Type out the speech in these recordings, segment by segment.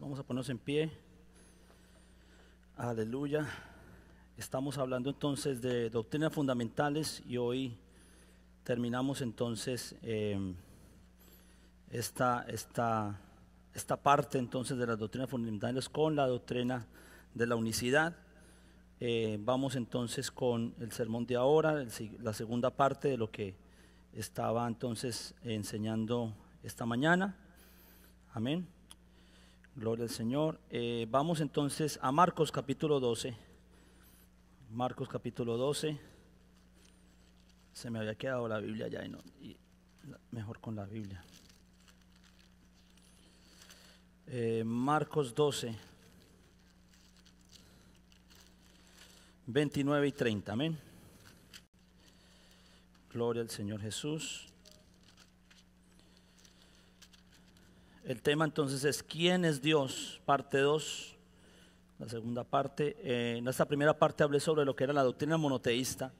Vamos a ponernos en pie. Aleluya. Estamos hablando entonces de doctrinas fundamentales y hoy terminamos entonces em, esta, esta, parte entonces de las doctrinas fundamentales con la doctrina de la unicidad. Eh, vamos entonces con el sermón de ahora, la segunda parte de lo que estaba entonces enseñando esta mañana. Amén. Gloria al Señor. Eh, vamos entonces a Marcos capítulo 12. Marcos capítulo 12. Se me había quedado la Biblia ya y, no, y mejor con la Biblia. Eh, Marcos 12, 29 y 30. Amén. Gloria al Señor Jesús. El tema entonces es ¿quién es Dios? Parte 2. La segunda parte. Eh, en esta primera parte hablé sobre lo que era la doctrina monoteísta.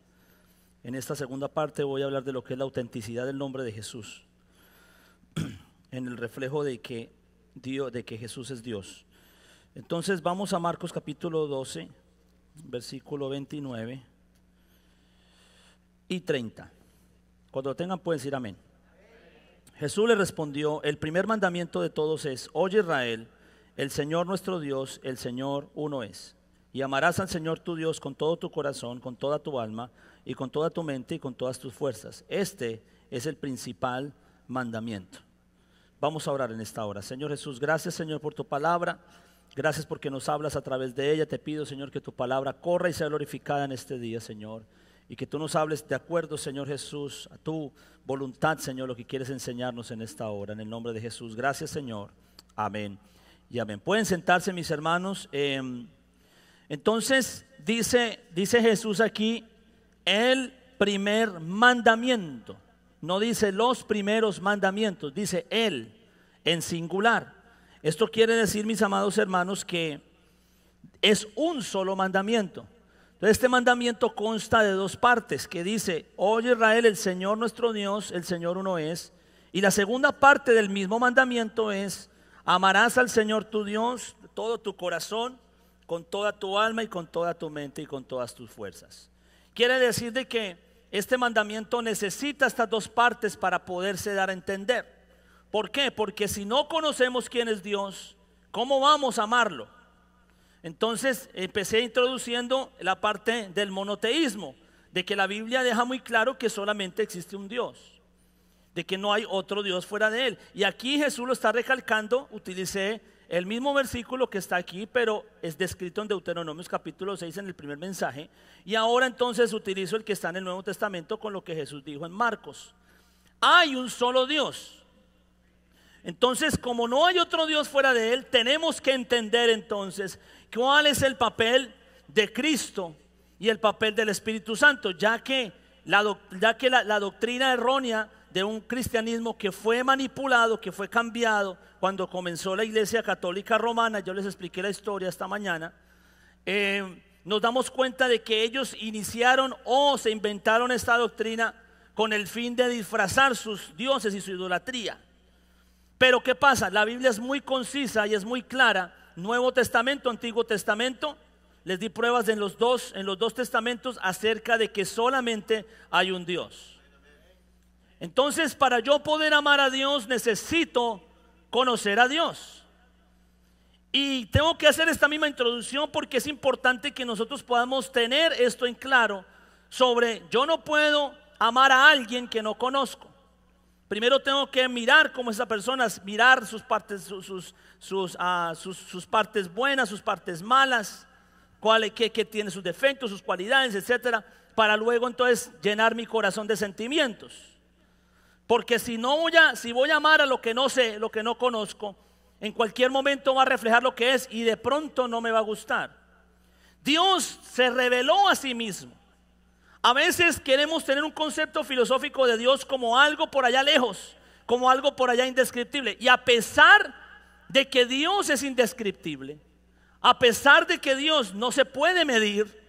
En esta segunda parte voy a hablar de lo que es la autenticidad del nombre de Jesús. en el reflejo de que, Dios, de que Jesús es Dios. Entonces vamos a Marcos capítulo 12, versículo 29 y 30. Cuando lo tengan pueden decir amén. Jesús le respondió, el primer mandamiento de todos es, oye Israel, el Señor nuestro Dios, el Señor uno es. Y amarás al Señor tu Dios con todo tu corazón, con toda tu alma, y con toda tu mente y con todas tus fuerzas. Este es el principal mandamiento. Vamos a orar en esta hora. Señor Jesús, gracias Señor por tu palabra. Gracias porque nos hablas a través de ella. Te pido, Señor, que tu palabra corra y sea glorificada en este día, Señor y que tú nos hables de acuerdo, Señor Jesús, a tu voluntad, Señor, lo que quieres enseñarnos en esta hora. En el nombre de Jesús. Gracias, Señor. Amén. Y amén. Pueden sentarse, mis hermanos. Em, entonces, dice, dice Jesús aquí, el primer mandamiento. No dice los primeros mandamientos, dice él en singular. Esto quiere decir, mis amados hermanos, que es un solo mandamiento. Entonces este mandamiento consta de dos partes, que dice, oye Israel, el Señor nuestro Dios, el Señor uno es. Y la segunda parte del mismo mandamiento es, amarás al Señor tu Dios todo tu corazón, con toda tu alma y con toda tu mente y con todas tus fuerzas. Quiere decir de que este mandamiento necesita estas dos partes para poderse dar a entender. ¿Por qué? Porque si no conocemos quién es Dios, ¿cómo vamos a amarlo? Entonces empecé introduciendo la parte del monoteísmo, de que la Biblia deja muy claro que solamente existe un Dios, de que no hay otro Dios fuera de él. Y aquí Jesús lo está recalcando, utilicé el mismo versículo que está aquí, pero es descrito en Deuteronomios capítulo 6 en el primer mensaje. Y ahora entonces utilizo el que está en el Nuevo Testamento con lo que Jesús dijo en Marcos. Hay un solo Dios. Entonces, como no hay otro Dios fuera de Él, tenemos que entender entonces cuál es el papel de Cristo y el papel del Espíritu Santo, ya que la, doctrina errónea de un cristianismo que fue manipulado, que fue cambiado cuando comenzó la Iglesia Católica Romana, yo les expliqué la historia esta mañana, eh, nos damos cuenta de que ellos iniciaron o se inventaron esta doctrina con el fin de disfrazar sus dioses y su idolatría. Pero ¿qué pasa? La Biblia es muy concisa y es muy clara Nuevo Testamento, Antiguo Testamento. Les di pruebas en los dos, en los dos testamentos acerca de que solamente hay un Dios. Entonces, para yo poder amar a Dios, necesito conocer a Dios. Y tengo que hacer esta misma introducción porque es importante que nosotros podamos tener esto en claro sobre yo no puedo amar a alguien que no conozco. Primero tengo que mirar cómo esas personas, mirar sus partes, ah, sus, sus, partes buenas, sus partes malas, cuál, qué, qué tiene sus defectos, sus cualidades, etcétera, para luego entonces llenar mi corazón de sentimientos. Porque si no voy a, si voy a amar a lo que no sé, lo que no conozco, en cualquier momento va a reflejar lo que es y de pronto no me va a gustar. Dios se reveló a sí mismo. A veces queremos tener un concepto filosófico de Dios como algo por allá lejos, como algo por allá indescriptible. Y a pesar de que Dios es indescriptible, a pesar de que Dios no se puede medir,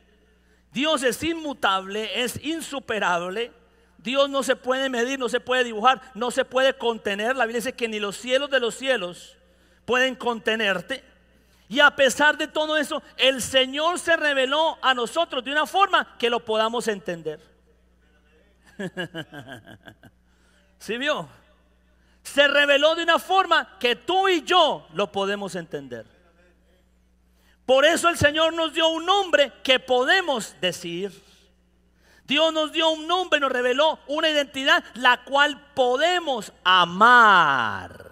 Dios es inmutable, es insuperable. Dios no se puede medir, no se puede dibujar, no se puede contener. La Biblia dice que ni los cielos de los cielos pueden contenerte. Y a pesar de todo eso, el Señor se reveló a nosotros de una forma que lo podamos entender. ¿Sí vio? Se reveló de una forma que tú y yo lo podemos entender. Por eso el Señor nos dio un nombre que podemos decir. Dios nos dio un nombre, nos reveló una identidad la cual podemos amar.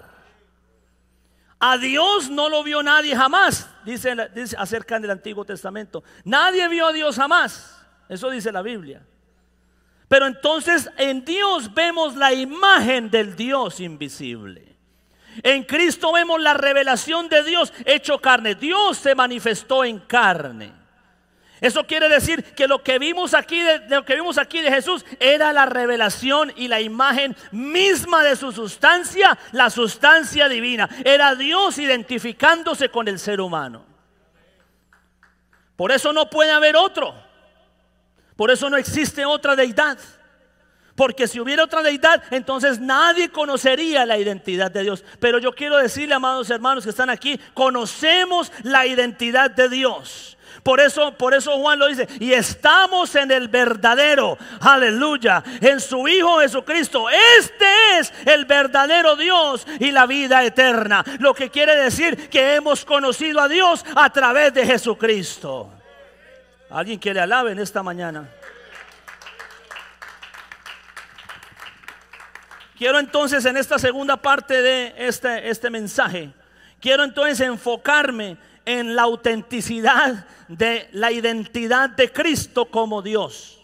A Dios no lo vio nadie jamás, dice, dice acerca del Antiguo Testamento. Nadie vio a Dios jamás, eso dice la Biblia. Pero entonces en Dios vemos la imagen del Dios invisible. En Cristo vemos la revelación de Dios hecho carne. Dios se manifestó en carne. Eso quiere decir que lo que vimos aquí de, lo que vimos aquí de Jesús era la revelación y la imagen misma de su sustancia, la sustancia divina. Era Dios identificándose con el ser humano. Por eso no puede haber otro. Por eso no existe otra deidad. Porque si hubiera otra deidad, entonces nadie conocería la identidad de Dios. Pero yo quiero decirle, amados hermanos que están aquí, conocemos la identidad de Dios. Por eso, por eso Juan lo dice, y estamos en el verdadero, aleluya, en su Hijo Jesucristo. Este es el verdadero Dios y la vida eterna. Lo que quiere decir que hemos conocido a Dios a través de Jesucristo. Alguien que le alabe en esta mañana. Quiero entonces en esta segunda parte de este, este mensaje, quiero entonces enfocarme en la autenticidad de la identidad de Cristo como Dios.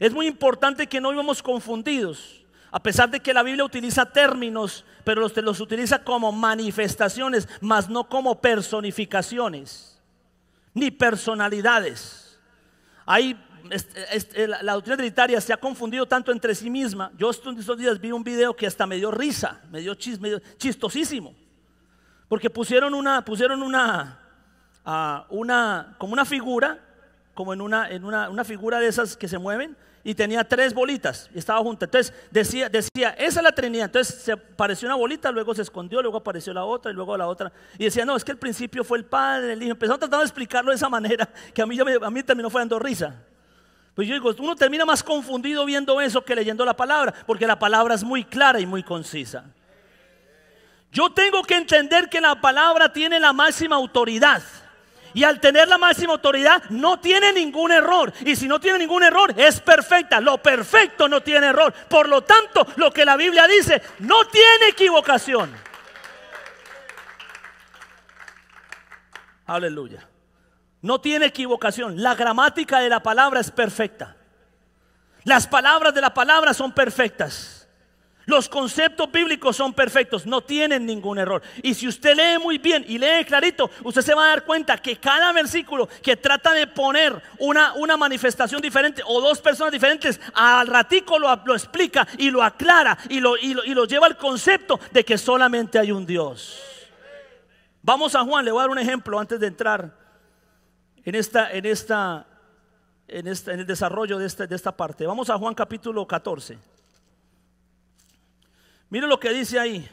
Es muy importante que no vivamos confundidos. A pesar de que la Biblia utiliza términos, pero los, los utiliza como manifestaciones, más no como personificaciones, ni personalidades. Hay, eh, la, doctrina trinitaria se ha confundido tanto entre sí misma. Yo estos, días vi un video que hasta me dio risa, me dio chistosísimo. Porque pusieron una, pusieron ah, una, como una figura, como en, una, en una, figura de esas que se mueven, y tenía tres bolitas, y estaba junta. Entonces decía, decía, esa es la Trinidad. Entonces se apareció una bolita, luego se escondió, luego apareció la otra, y luego la otra. Y decía, no, es que el principio fue el Padre, el Hijo. Empezaron tratando de explicarlo de esa manera, que a mí, me, a mí terminó fue dando risa. Pues yo digo, uno termina más confundido viendo eso que leyendo la palabra, porque la palabra es muy clara y muy concisa. Yo tengo que entender que la palabra tiene la máxima autoridad. Y al tener la máxima autoridad no tiene ningún error. Y si no tiene ningún error, es perfecta. Lo perfecto no tiene error. Por lo tanto, lo que la Biblia dice no tiene equivocación. Aleluya. No tiene equivocación. La gramática de la palabra es perfecta. Las palabras de la palabra son perfectas. Los conceptos bíblicos son perfectos, no tienen ningún error. Y si usted lee muy bien y lee clarito, usted se va a dar cuenta que cada versículo que trata de poner una, manifestación diferente o dos personas diferentes, al ratico lo, explica y lo aclara y lo, lleva al concepto de que solamente hay un Dios. Vamos a Juan, le voy a dar un ejemplo antes de entrar en esta, en esta, en, esta, en el desarrollo de esta, de esta parte. Vamos a Juan capítulo 14. Mire lo que dice ahí,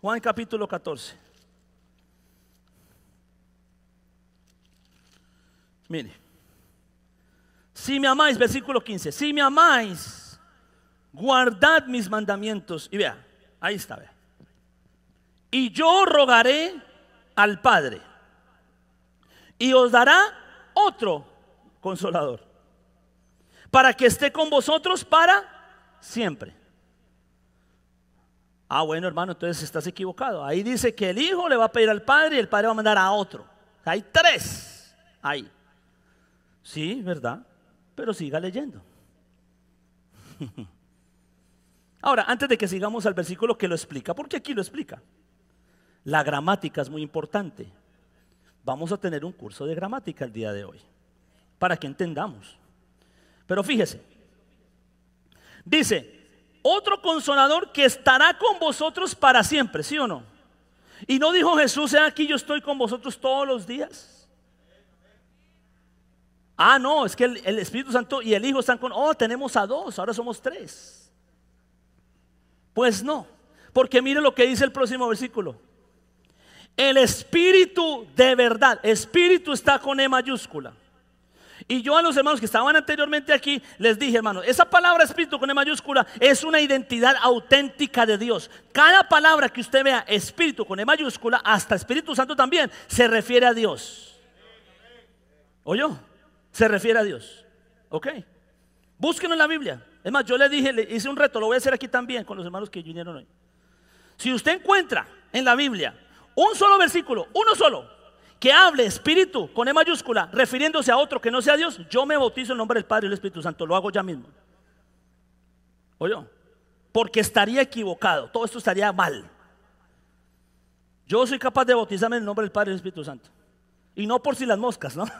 Juan capítulo 14. Mire, si me amáis, versículo 15, si me amáis, guardad mis mandamientos. Y vea, ahí está, vea. Y yo rogaré al Padre y os dará otro consolador para que esté con vosotros para siempre Ah, bueno, hermano, entonces estás equivocado. Ahí dice que el hijo le va a pedir al padre y el padre va a mandar a otro. Hay tres ahí. Sí, ¿verdad? Pero siga leyendo. Ahora, antes de que sigamos al versículo que lo explica, porque aquí lo explica. La gramática es muy importante. Vamos a tener un curso de gramática el día de hoy, para que entendamos. Pero fíjese, dice, otro consolador que estará con vosotros para siempre, ¿sí o no? Y no dijo Jesús, aquí yo estoy con vosotros todos los días. Ah, no, es que el Espíritu Santo y el Hijo están con, oh, tenemos a dos, ahora somos tres. Pues no, porque mire lo que dice el próximo versículo. El Espíritu de verdad, Espíritu está con E mayúscula y yo a los hermanos que estaban anteriormente aquí les dije, hermano, esa palabra espíritu con E mayúscula es una identidad auténtica de Dios. Cada palabra que usted vea, espíritu con E mayúscula, hasta Espíritu Santo también, se refiere a Dios. ¿Oyó? Se refiere a Dios. ¿Ok? Búsquenlo en la Biblia. Es más, yo le dije, le hice un reto, lo voy a hacer aquí también con los hermanos que vinieron hoy. Si usted encuentra en la Biblia un solo versículo, uno solo, que hable espíritu con E mayúscula, refiriéndose a otro que no sea Dios, yo me bautizo en nombre del Padre y del Espíritu Santo, lo hago ya mismo. Oye, porque estaría equivocado, todo esto estaría mal. Yo soy capaz de bautizarme en el nombre del Padre y del Espíritu Santo. Y no por si las moscas, ¿no?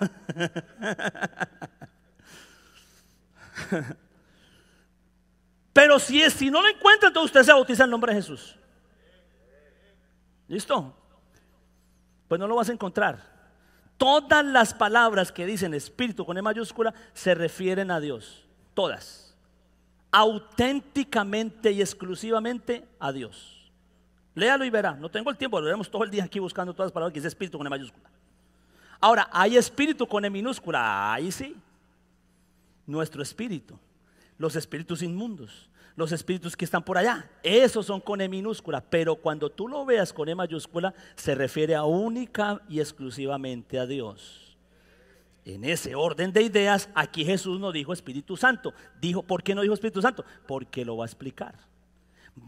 Pero si, si no lo encuentran entonces usted se bautiza en nombre de Jesús. ¿Listo? Pues no lo vas a encontrar. Todas las palabras que dicen espíritu con E mayúscula se refieren a Dios. Todas. Auténticamente y exclusivamente a Dios. Léalo y verá. No tengo el tiempo, lo veremos todo el día aquí buscando todas las palabras que dice espíritu con E mayúscula. Ahora, hay espíritu con E minúscula. Ahí sí. Nuestro espíritu. Los espíritus inmundos los espíritus que están por allá. Esos son con E minúscula, pero cuando tú lo veas con E mayúscula, se refiere a única y exclusivamente a Dios. En ese orden de ideas, aquí Jesús no dijo Espíritu Santo. Dijo, ¿por qué no dijo Espíritu Santo? Porque lo va a explicar.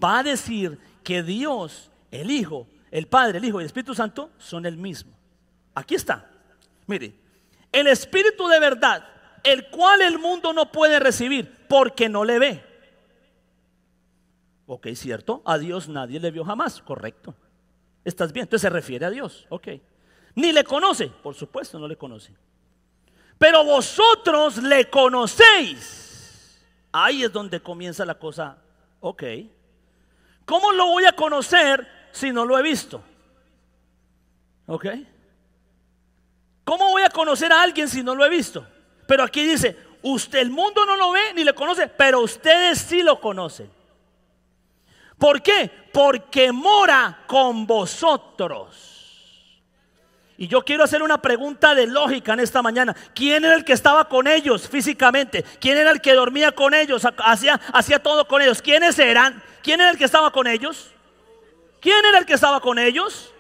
Va a decir que Dios, el Hijo, el Padre, el Hijo y el Espíritu Santo son el mismo. Aquí está. Mire, el Espíritu de verdad, el cual el mundo no puede recibir porque no le ve Ok, cierto. A Dios nadie le vio jamás. Correcto. Estás bien. Entonces se refiere a Dios. Ok. Ni le conoce. Por supuesto, no le conoce. Pero vosotros le conocéis. Ahí es donde comienza la cosa. Ok. ¿Cómo lo voy a conocer si no lo he visto? Ok. ¿Cómo voy a conocer a alguien si no lo he visto? Pero aquí dice, usted el mundo no lo ve ni le conoce, pero ustedes sí lo conocen. ¿Por qué? Porque mora con vosotros. Y yo quiero hacer una pregunta de lógica en esta mañana. ¿Quién era el que estaba con ellos físicamente? ¿Quién era el que dormía con ellos? Hacía, hacía todo con ellos. ¿Quiénes eran? ¿Quién era el que estaba con ellos? ¿Quién era el que estaba con ellos?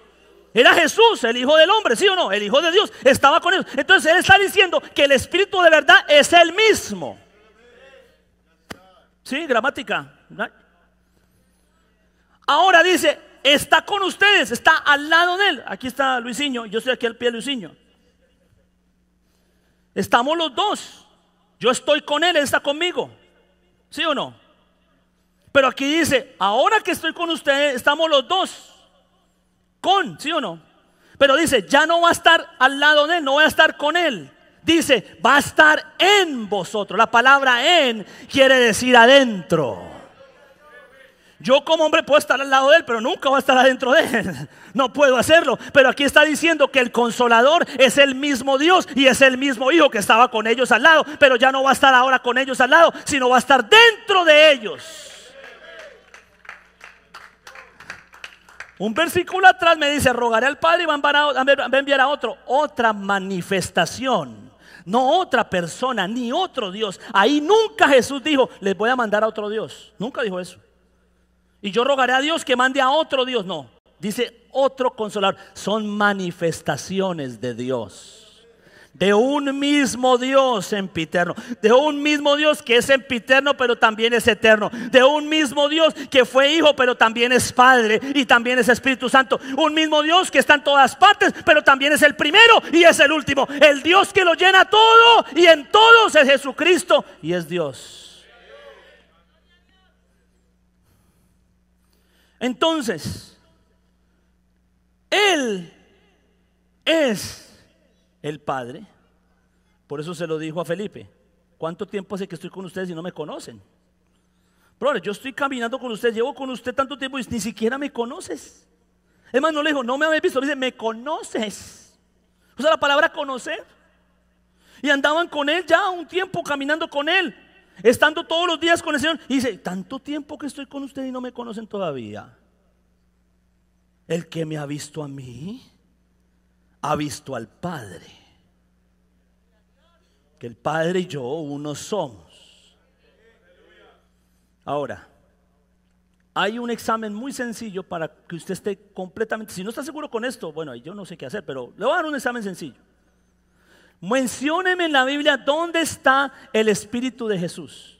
Era Jesús, el Hijo del Hombre, ¿sí o no? El Hijo de Dios estaba con ellos. Entonces Él está diciendo que el Espíritu de verdad es el mismo. Sí, gramática. Ahora dice, está con ustedes, está al lado de él. Aquí está Luisinho, yo estoy aquí al pie de Luisinho. Estamos los dos. Yo estoy con él, él está conmigo. ¿Sí o no? Pero aquí dice, ahora que estoy con ustedes, estamos los dos. Con, ¿sí o no? Pero dice, ya no va a estar al lado de él, no va a estar con él. Dice, va a estar en vosotros. La palabra en quiere decir adentro. Yo como hombre puedo estar al lado de Él, pero nunca voy a estar adentro de Él. No puedo hacerlo. Pero aquí está diciendo que el consolador es el mismo Dios y es el mismo Hijo que estaba con ellos al lado, pero ya no va a estar ahora con ellos al lado, sino va a estar dentro de ellos. Un versículo atrás me dice, rogaré al Padre y va a enviar a otro. Otra manifestación, no otra persona, ni otro Dios. Ahí nunca Jesús dijo, les voy a mandar a otro Dios. Nunca dijo eso. Y yo rogaré a Dios que mande a otro Dios. No, dice otro consolador. Son manifestaciones de Dios. De un mismo Dios empiterno. De un mismo Dios que es empiterno pero también es eterno. De un mismo Dios que fue hijo pero también es padre y también es Espíritu Santo. Un mismo Dios que está en todas partes pero también es el primero y es el último. El Dios que lo llena todo y en todos es Jesucristo y es Dios. Entonces, Él es el Padre. Por eso se lo dijo a Felipe. ¿Cuánto tiempo hace que estoy con ustedes y no me conocen? Brother, yo estoy caminando con ustedes, llevo con usted tanto tiempo y ni siquiera me conoces. Es más, no le dijo, no me habéis visto, le dice, me conoces. Usa la palabra conocer. Y andaban con él ya un tiempo caminando con él. Estando todos los días con el Señor. Y dice, tanto tiempo que estoy con usted y no me conocen todavía. El que me ha visto a mí, ha visto al Padre. Que el Padre y yo uno somos. Ahora, hay un examen muy sencillo para que usted esté completamente, si no está seguro con esto, bueno, yo no sé qué hacer, pero le voy a dar un examen sencillo. Mencióneme en la Biblia dónde está el Espíritu de Jesús.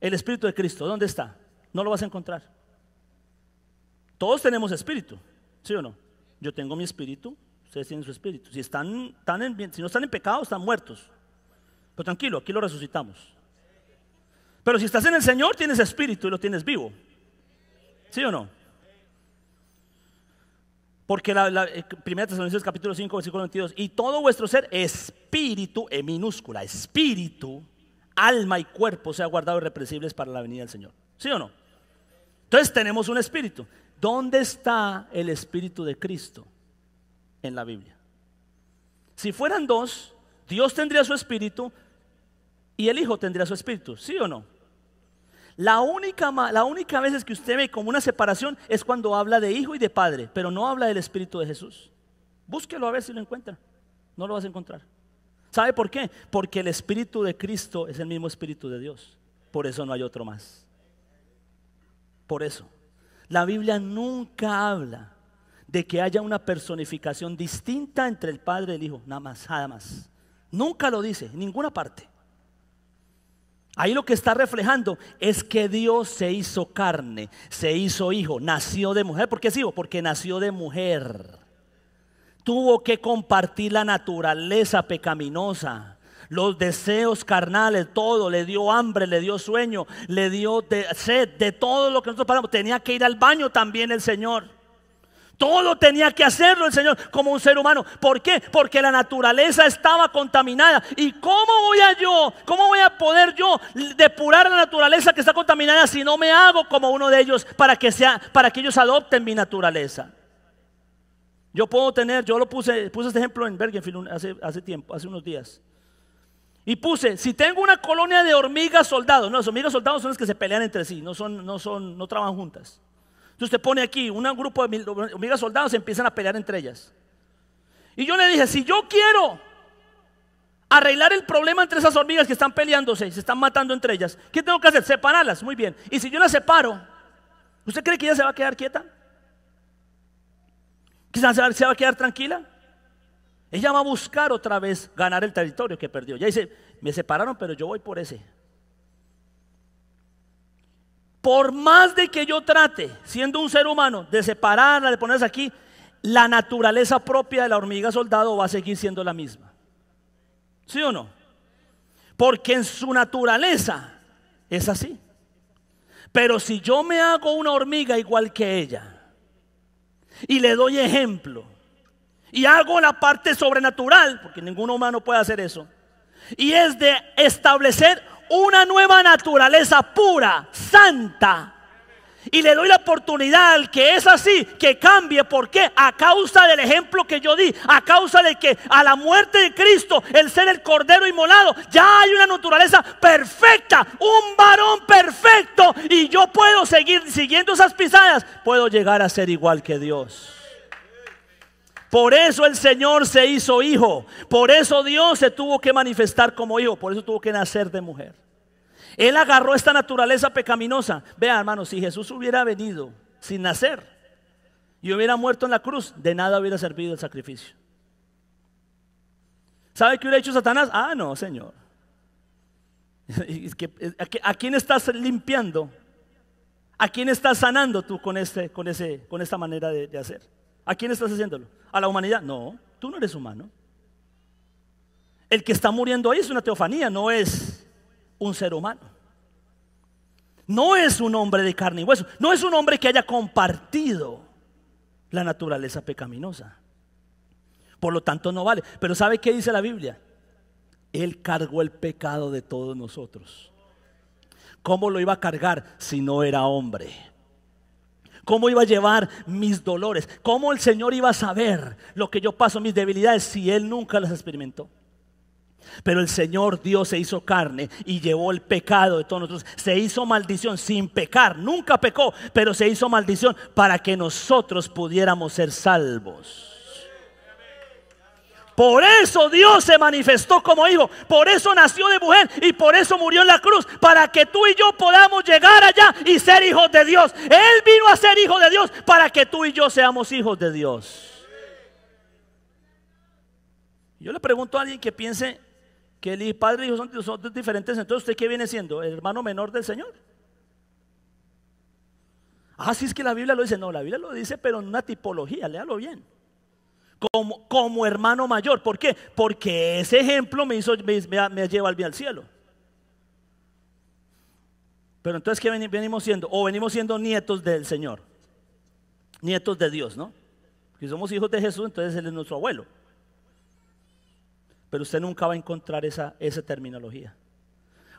El Espíritu de Cristo, ¿dónde está? No lo vas a encontrar. Todos tenemos espíritu, ¿sí o no? Yo tengo mi espíritu, ustedes tienen su espíritu. Si, están, tan si no están en pecado, están muertos. Pero tranquilo, aquí lo resucitamos. Pero si estás en el Señor, tienes espíritu y lo tienes vivo. ¿Sí o no? Porque la, eh, primera Tesalonicenses capítulo 5, versículo 22, y todo vuestro ser, espíritu, en minúscula, espíritu, alma y cuerpo, sea guardado irrepresibles para la venida del Señor. ¿Sí o no? Entonces tenemos un espíritu. ¿Dónde está el espíritu de Cristo en la Biblia? Si fueran dos, Dios tendría su espíritu y el Hijo tendría su espíritu. ¿Sí o no? La única, vez que usted ve como una separación es cuando habla de hijo y de padre, pero no habla del Espíritu de Jesús. Búsquelo a ver si lo encuentra. No lo vas a encontrar. ¿Sabe por qué? Porque el Espíritu de Cristo es el mismo Espíritu de Dios. Por eso no hay otro más. Por eso. La Biblia nunca habla de que haya una personificación distinta entre el Padre y el Hijo. Nada más, nada más. Nunca lo dice, en ninguna parte. Ahí lo que está reflejando es que Dios se hizo carne, se hizo hijo, nació de mujer. ¿Por qué es hijo? Porque nació de mujer. Tuvo que compartir la naturaleza pecaminosa, los deseos carnales, todo. Le dio hambre, le dio sueño, le dio sed, de todo lo que nosotros paramos. Tenía que ir al baño también el Señor. Todo tenía que hacerlo el Señor como un ser humano. ¿Por qué? Porque la naturaleza estaba contaminada. ¿Y cómo voy a yo, cómo voy a poder yo depurar la naturaleza que está contaminada si no me hago como uno de ellos para que sea para que ellos adopten mi naturaleza? Yo puedo tener, yo lo puse, puse este ejemplo en Bergenfield hace, hace tiempo, hace unos días. Y puse, si tengo una colonia de hormigas soldados, no, las hormigas soldados son los que se pelean entre sí, no son, no son, no trabajan juntas. Entonces usted pone aquí un grupo de hormigas soldados y empiezan a pelear entre ellas. Y yo le dije, si yo quiero arreglar el problema entre esas hormigas que están peleándose, y se están matando entre ellas, ¿qué tengo que hacer? Separarlas, muy bien. Y si yo las separo, ¿usted cree que ella se va a quedar quieta? Quizás se va a quedar tranquila. Ella va a buscar otra vez ganar el territorio que perdió. Ya dice, me separaron, pero yo voy por ese. Por más de que yo trate, siendo un ser humano, de separarla, de ponerse aquí, la naturaleza propia de la hormiga soldado va a seguir siendo la misma. ¿Sí o no? Porque en su naturaleza es así. Pero si yo me hago una hormiga igual que ella y le doy ejemplo y hago la parte sobrenatural, porque ningún humano puede hacer eso, y es de establecer una nueva naturaleza pura, santa. Y le doy la oportunidad al que es así, que cambie. ¿Por qué? A causa del ejemplo que yo di. A causa de que a la muerte de Cristo, el ser el cordero inmolado, ya hay una naturaleza perfecta. Un varón perfecto. Y yo puedo seguir siguiendo esas pisadas. Puedo llegar a ser igual que Dios. Por eso el Señor se hizo hijo. Por eso Dios se tuvo que manifestar como hijo. Por eso tuvo que nacer de mujer. Él agarró esta naturaleza pecaminosa. Vea, hermano, si Jesús hubiera venido sin nacer y hubiera muerto en la cruz, de nada hubiera servido el sacrificio. ¿Sabe qué hubiera hecho Satanás? Ah, no, Señor. ¿A quién estás limpiando? ¿A quién estás sanando tú con, este, con, ese, con esta manera de hacer? ¿A quién estás haciéndolo? ¿A la humanidad? No, tú no eres humano. El que está muriendo ahí es una teofanía, no es un ser humano. No es un hombre de carne y hueso, no es un hombre que haya compartido la naturaleza pecaminosa. Por lo tanto no vale. Pero ¿sabe qué dice la Biblia? Él cargó el pecado de todos nosotros. ¿Cómo lo iba a cargar si no era hombre? cómo iba a llevar mis dolores, cómo el Señor iba a saber lo que yo paso, mis debilidades, si Él nunca las experimentó. Pero el Señor Dios se hizo carne y llevó el pecado de todos nosotros. Se hizo maldición sin pecar, nunca pecó, pero se hizo maldición para que nosotros pudiéramos ser salvos. Por eso Dios se manifestó como hijo. Por eso nació de mujer y por eso murió en la cruz. Para que tú y yo podamos llegar allá y ser hijos de Dios. Él vino a ser hijo de Dios para que tú y yo seamos hijos de Dios. Yo le pregunto a alguien que piense que el Padre y el Hijo son, diferentes. Entonces, ¿usted qué viene siendo? ¿El hermano menor del Señor? Así ah, es que la Biblia lo dice. No, la Biblia lo dice, pero en una tipología. Léalo bien como, hermano mayor. ¿Por qué? Porque ese ejemplo me, hizo, me, lleva al, cielo. Pero entonces, ¿qué venimos siendo? O venimos siendo nietos del Señor, nietos de Dios, ¿no? Si somos hijos de Jesús, entonces Él es nuestro abuelo. Pero usted nunca va a encontrar esa, esa terminología.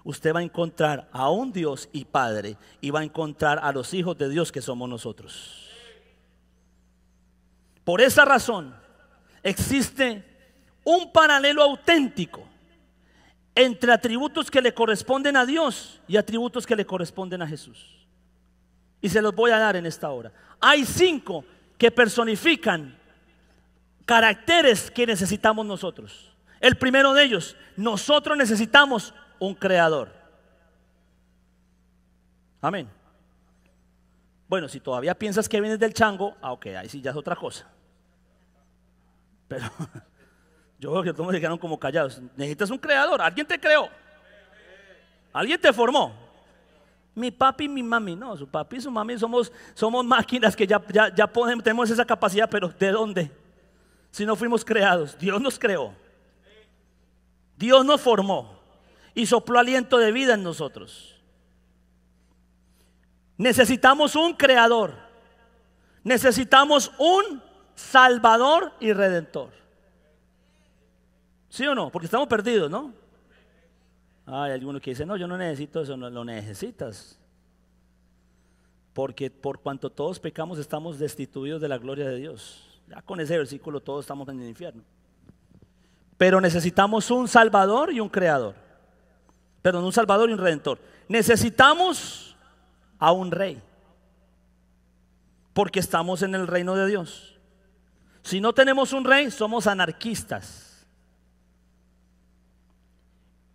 Usted va a encontrar a un Dios y Padre y va a encontrar a los hijos de Dios que somos nosotros. Por esa razón, existe un paralelo auténtico entre atributos que le corresponden a Dios y atributos que le corresponden a Jesús. Y se los voy a dar en esta hora. Hay cinco que personifican caracteres que necesitamos nosotros. El primero de ellos, nosotros necesitamos un creador. Amén. Bueno, si todavía piensas que vienes del chango, ah, ok, ahí sí ya es otra cosa. Pero yo veo que todos se quedaron como callados. Necesitas un creador. Alguien te creó. Alguien te formó mi papi y mi mami. No, su papi y su mami somos, somos máquinas que ya, ya, ya tenemos esa capacidad, pero ¿de dónde? Si no fuimos creados, Dios nos creó. Dios nos formó y sopló aliento de vida en nosotros. Necesitamos un creador. Necesitamos un Salvador y Redentor. ¿Sí o no? Porque estamos perdidos, ¿no? Hay alguno que dice no, yo no necesito eso, no lo necesitas. Porque por cuanto todos pecamos estamos destituidos de la gloria de Dios. Ya con ese versículo todos estamos en el infierno. Pero necesitamos un Salvador y un Creador. Perdón, un Salvador y un Redentor. Necesitamos a un Rey. Porque estamos en el reino de Dios. Si no tenemos un rey, somos anarquistas.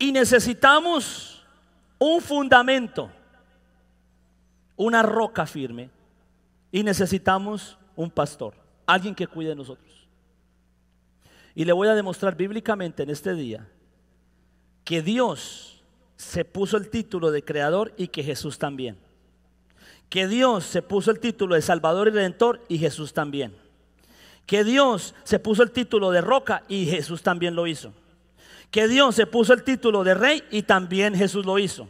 Y necesitamos un fundamento, una roca firme. Y necesitamos un pastor, alguien que cuide de nosotros. Y le voy a demostrar bíblicamente en este día que Dios se puso el título de creador y que Jesús también. Que Dios se puso el título de Salvador y Redentor y Jesús también que Dios se puso el título de roca y Jesús también lo hizo. Que Dios se puso el título de rey y también Jesús lo hizo.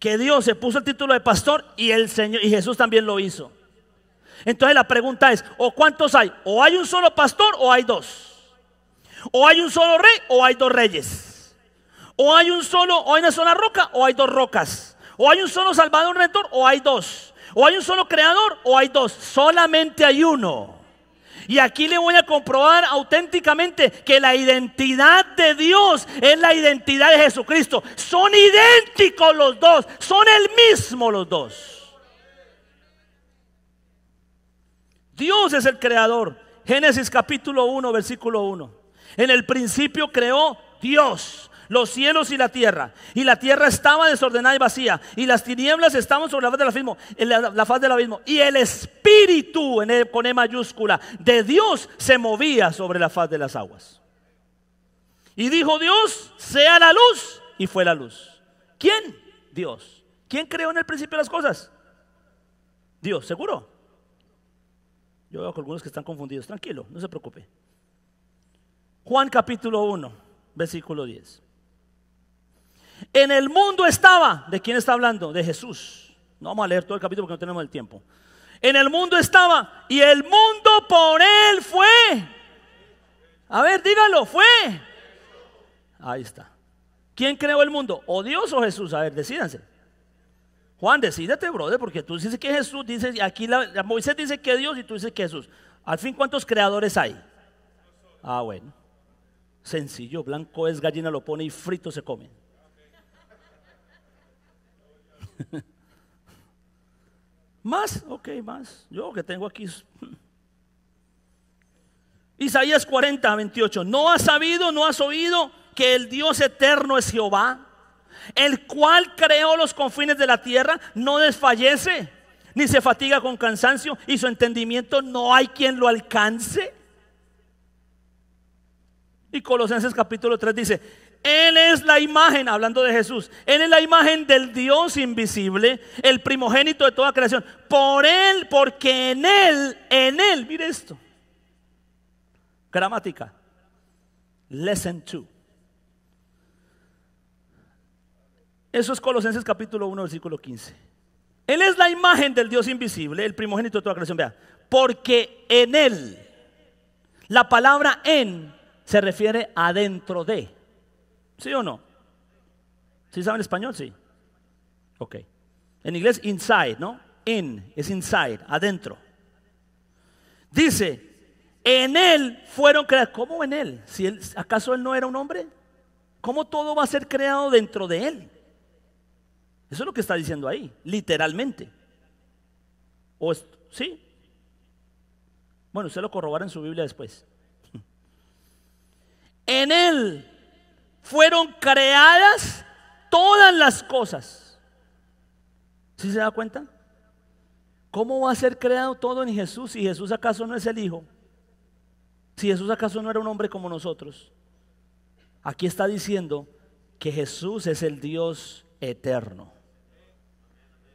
Que Dios se puso el título de pastor y el Señor y Jesús también lo hizo. Entonces la pregunta es, ¿o cuántos hay? ¿O hay un solo pastor o hay dos? ¿O hay un solo rey o hay dos reyes? ¿O hay un solo o hay una sola roca o hay dos rocas? ¿O hay un solo salvador redentor o hay dos? ¿O hay un solo creador o hay dos? Solamente hay uno. Y aquí le voy a comprobar auténticamente que la identidad de Dios es la identidad de Jesucristo. Son idénticos los dos, son el mismo los dos. Dios es el creador. Génesis capítulo 1, versículo 1. En el principio creó Dios los cielos y la tierra. Y la tierra estaba desordenada y vacía. Y las tinieblas estaban sobre la faz del abismo. La, faz del abismo. Y el espíritu, en e, con E mayúscula, de Dios se movía sobre la faz de las aguas. Y dijo Dios, sea la luz. Y fue la luz. ¿Quién? Dios. ¿Quién creó en el principio las cosas? Dios, seguro. Yo veo algunos que están confundidos. Tranquilo, no se preocupe. Juan capítulo 1, versículo 10. En el mundo estaba, ¿de quién está hablando? De Jesús. No vamos a leer todo el capítulo porque no tenemos el tiempo. En el mundo estaba y el mundo por él fue. A ver, dígalo, fue. Ahí está. ¿Quién creó el mundo? ¿O Dios o Jesús? A ver, decídanse. Juan, decídate, brother, porque tú dices que Jesús, dices, aquí Moisés dice que Dios y tú dices que Jesús. Al fin, ¿cuántos creadores hay? Ah, bueno. Sencillo, blanco es gallina, lo pone y frito se come. ¿Más? Ok, más. Yo que tengo aquí. Isaías 40, 28. No has sabido, no has oído que el Dios eterno es Jehová, el cual creó los confines de la tierra, no desfallece, ni se fatiga con cansancio, y su entendimiento no hay quien lo alcance. Y Colosenses capítulo 3 dice, él es la imagen, hablando de Jesús, Él es la imagen del Dios invisible, el primogénito de toda creación. Por Él, porque en Él, en Él, mire esto. Gramática. Lesson 2. Eso es Colosenses capítulo 1, versículo 15. Él es la imagen del Dios invisible, el primogénito de toda creación. Vea, porque en Él, la palabra en se refiere adentro de. ¿Sí o no? ¿Sí saben español? Sí. Ok. En inglés, inside, ¿no? In es inside, adentro. Dice, en él fueron creados. ¿Cómo en él? Si él, ¿Acaso él no era un hombre? ¿Cómo todo va a ser creado dentro de él? Eso es lo que está diciendo ahí, literalmente. ¿O sí? Bueno, usted lo corrobará en su Biblia después. En él fueron creadas todas las cosas. ¿Sí se da cuenta? ¿Cómo va a ser creado todo en Jesús si Jesús acaso no es el Hijo? Si Jesús acaso no era un hombre como nosotros. Aquí está diciendo que Jesús es el Dios eterno.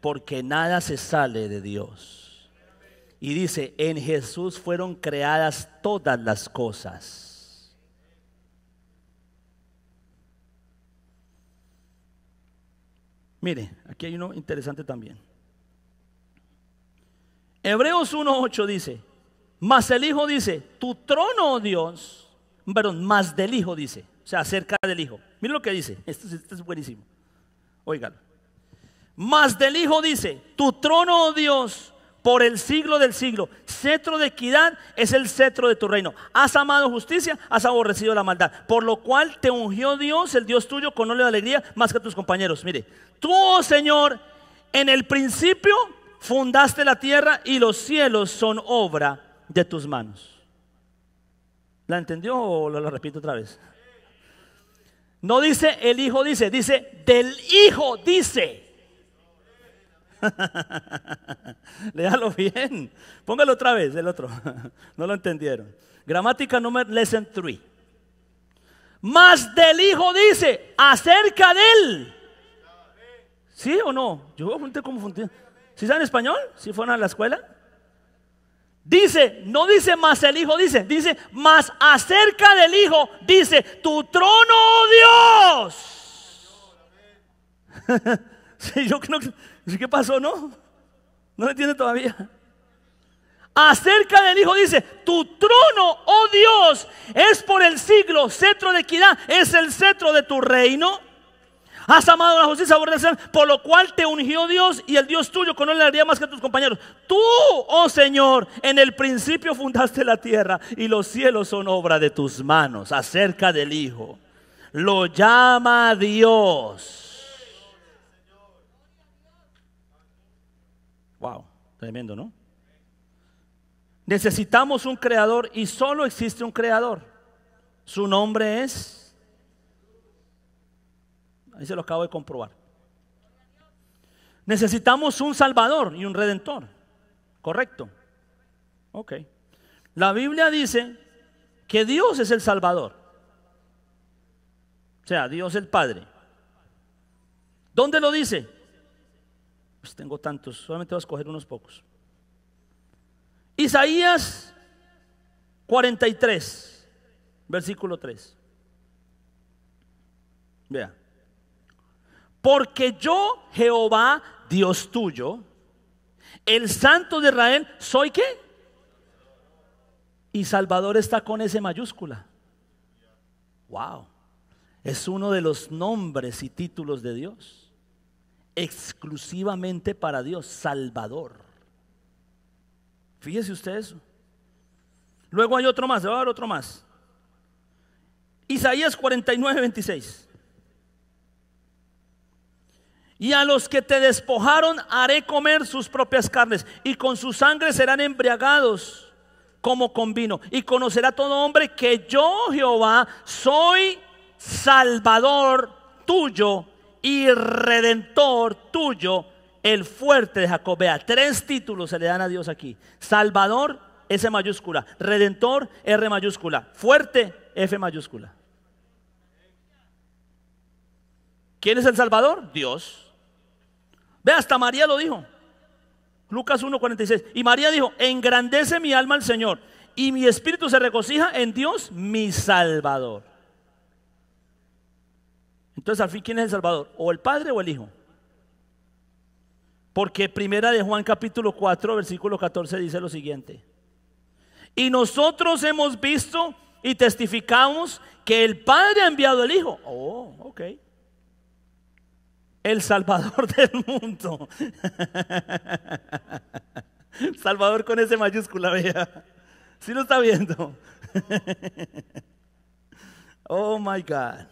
Porque nada se sale de Dios. Y dice, en Jesús fueron creadas todas las cosas Mire, aquí hay uno interesante también. Hebreos 1.8 dice, más el Hijo dice, tu trono, oh Dios, perdón, más del Hijo dice, o sea, acerca del Hijo. Mire lo que dice, esto, es buenísimo. Oigalo, Más del Hijo dice, tu trono, oh Dios, por el siglo del siglo. Cetro de equidad es el cetro de tu reino. Has amado justicia, has aborrecido la maldad. Por lo cual te ungió Dios, el Dios tuyo, con óleo de alegría más que tus compañeros. Mire, Tú, oh Señor, en el principio fundaste la tierra y los cielos son obra de tus manos. ¿La entendió o lo, repito otra vez? No dice el hijo dice, dice del hijo dice. Léalo bien. Póngalo otra vez, el otro. no lo entendieron. Gramática número lesson 3. Más del hijo dice, acerca de él. ¿Sí o no? Yo pregunté cómo funciona. ¿Sí saben español? ¿Sí fueron a la escuela? Dice, no dice más el hijo, dice, dice, más acerca del hijo, dice, tu trono, oh Dios. yo que, ¿qué pasó, no? No lo entiende todavía. Acerca del hijo dice, tu trono, oh Dios, es por el siglo, cetro de equidad, es el cetro de tu reino. Has amado la justicia, por lo cual te ungió Dios y el Dios tuyo con haría más que a tus compañeros. Tú, oh Señor, en el principio fundaste la tierra y los cielos son obra de tus manos acerca del Hijo. Lo llama Dios. Wow, tremendo, ¿no? Necesitamos un creador y solo existe un creador. Su nombre es Ahí se lo acabo de comprobar. Necesitamos un Salvador y un Redentor. ¿Correcto? Ok. La Biblia dice que Dios es el Salvador. O sea, Dios el Padre. ¿Dónde lo dice? Pues tengo tantos, solamente voy a escoger unos pocos. Isaías 43, versículo 3. Vea. Porque yo, Jehová, Dios tuyo, el Santo de Israel, ¿soy qué? Y Salvador está con ese mayúscula. Wow. Es uno de los nombres y títulos de Dios. Exclusivamente para Dios, Salvador. Fíjese usted eso. Luego hay otro más, le otro más. Isaías 49, 26. Y a los que te despojaron haré comer sus propias carnes, y con su sangre serán embriagados como con vino. Y conocerá todo hombre que yo, Jehová, soy Salvador tuyo y Redentor tuyo, el fuerte de Jacob. tres títulos se le dan a Dios aquí. Salvador, S mayúscula. Redentor, R mayúscula. Fuerte, F mayúscula. ¿Quién es el Salvador? Dios. Ve, hasta María lo dijo. Lucas 1:46. Y María dijo, engrandece mi alma al Señor y mi espíritu se regocija en Dios, mi Salvador. Entonces, al fin, ¿quién es el Salvador? ¿O el Padre o el Hijo? Porque primera de Juan capítulo 4, versículo 14 dice lo siguiente. Y nosotros hemos visto y testificamos que el Padre ha enviado al Hijo. Oh, ok el Salvador del mundo. Salvador con S mayúscula, vea. Si lo está viendo. oh my God.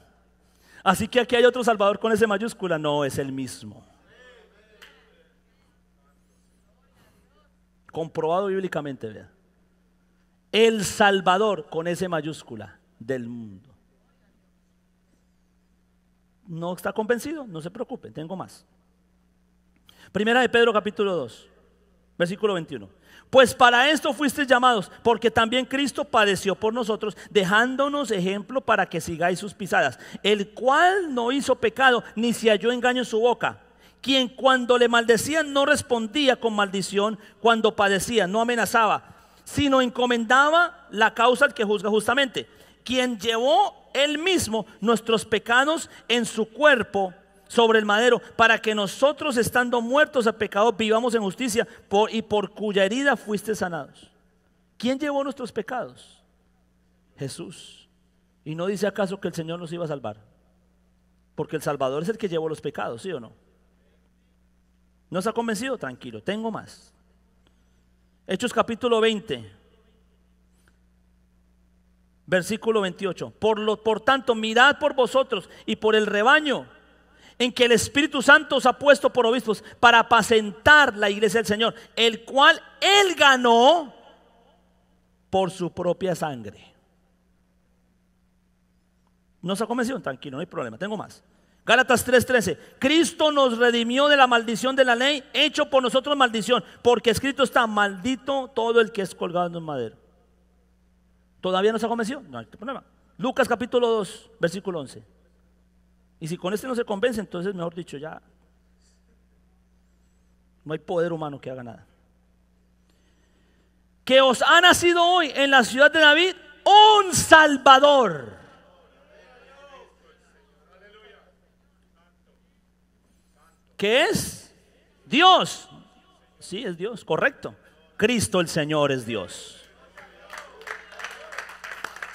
Así que aquí hay otro Salvador con S mayúscula. No, es el mismo. Comprobado bíblicamente, vea. El Salvador con S mayúscula del mundo no está convencido, no se preocupe. tengo más. Primera de Pedro capítulo 2, versículo 21. Pues para esto fuisteis llamados, porque también Cristo padeció por nosotros, dejándonos ejemplo para que sigáis sus pisadas, el cual no hizo pecado, ni se halló engaño en su boca, quien cuando le maldecían no respondía con maldición, cuando padecía no amenazaba, sino encomendaba la causa al que juzga justamente, quien llevó él mismo nuestros pecados en su cuerpo sobre el madero, para que nosotros estando muertos a pecado vivamos en justicia y por cuya herida fuiste sanados. ¿Quién llevó nuestros pecados? Jesús. ¿Y no dice acaso que el Señor nos iba a salvar? Porque el Salvador es el que llevó los pecados, ¿sí o no? ¿No se ha convencido? Tranquilo, tengo más. Hechos capítulo 20, Versículo 28. Por, lo, por tanto, mirad por vosotros y por el rebaño en que el Espíritu Santo os ha puesto por obispos para apacentar la iglesia del Señor, el cual él ganó por su propia sangre. ¿No se ha convencido? Tranquilo, no hay problema, tengo más. Gálatas 3:13. Cristo nos redimió de la maldición de la ley, hecho por nosotros maldición, porque escrito está, maldito todo el que es colgado en madero. ¿Todavía no se ha convencido? No hay problema. Lucas capítulo 2, versículo 11. Y si con este no se convence, entonces, mejor dicho, ya no hay poder humano que haga nada. Que os ha nacido hoy en la ciudad de David un Salvador. ¿Qué es? Dios. Sí, es Dios, correcto. Cristo el Señor es Dios.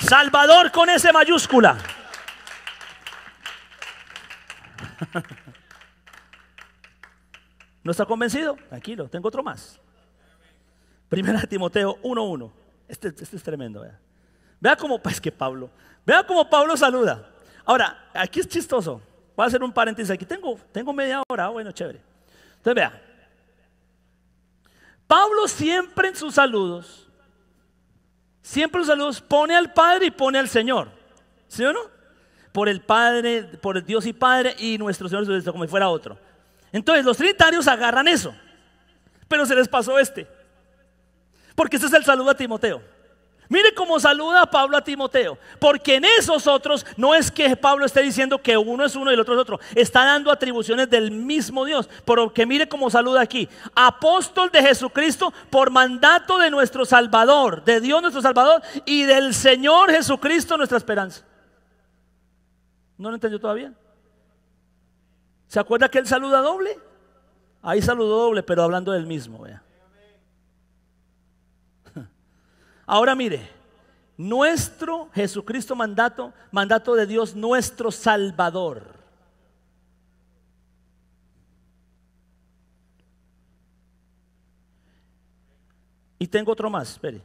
Salvador con S mayúscula. ¿No está convencido? Tranquilo, tengo otro más. Primera Timoteo 1.1. Este, este, es tremendo. Vea, vea cómo, es pues, que Pablo, vea cómo Pablo saluda. Ahora, aquí es chistoso. Voy a hacer un paréntesis aquí. Tengo, tengo media hora, bueno, chévere. Entonces vea. Pablo siempre en sus saludos Siempre los saludos pone al Padre y pone al Señor. ¿Sí o no? Por el Padre, por Dios y Padre y nuestro Señor Jesucristo, como si fuera otro. Entonces los trinitarios agarran eso, pero se les pasó este. Porque ese es el saludo a Timoteo. Mire cómo saluda a Pablo a Timoteo, porque en esos otros no es que Pablo esté diciendo que uno es uno y el otro es otro, está dando atribuciones del mismo Dios, porque mire cómo saluda aquí, apóstol de Jesucristo por mandato de nuestro Salvador, de Dios nuestro Salvador y del Señor Jesucristo nuestra esperanza. ¿No lo entendió todavía? ¿Se acuerda que él saluda doble? Ahí saludo doble, pero hablando del mismo, vea. Ahora mire, nuestro Jesucristo mandato, mandato de Dios, nuestro Salvador. Y tengo otro más, espere.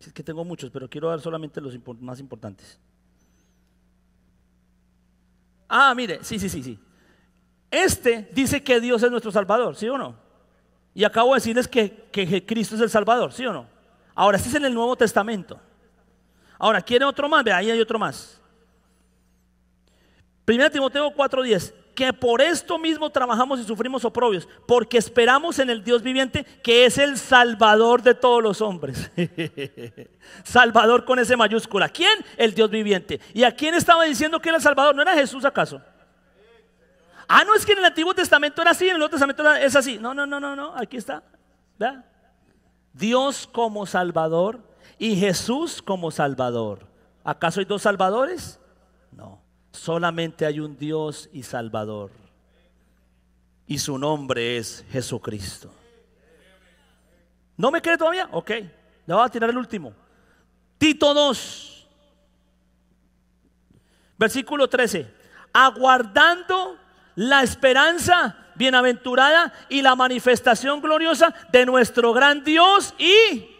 Es que tengo muchos, pero quiero dar solamente los más importantes. Ah, mire, sí, sí, sí, sí. Este dice que Dios es nuestro Salvador, ¿sí o no? Y acabo de decirles que, Cristo es el Salvador, ¿sí o no? Ahora, sí este es en el Nuevo Testamento. Ahora, ¿quiere otro más? Ve, ahí hay otro más. 1 Timoteo 4:10, que por esto mismo trabajamos y sufrimos oprobios, porque esperamos en el Dios viviente que es el Salvador de todos los hombres. Salvador con ese mayúscula. ¿Quién? El Dios viviente. ¿Y a quién estaba diciendo que era el Salvador? ¿No era Jesús acaso? Ah, no, es que en el Antiguo Testamento era así, en el Nuevo Testamento es así. No, no, no, no, no, aquí está. Dios como Salvador y Jesús como Salvador. ¿Acaso hay dos Salvadores? No, solamente hay un Dios y Salvador. Y su nombre es Jesucristo. ¿No me cree todavía? Ok, le voy a tirar el último. Tito 2, versículo 13. Aguardando la esperanza bienaventurada y la manifestación gloriosa de nuestro gran Dios y...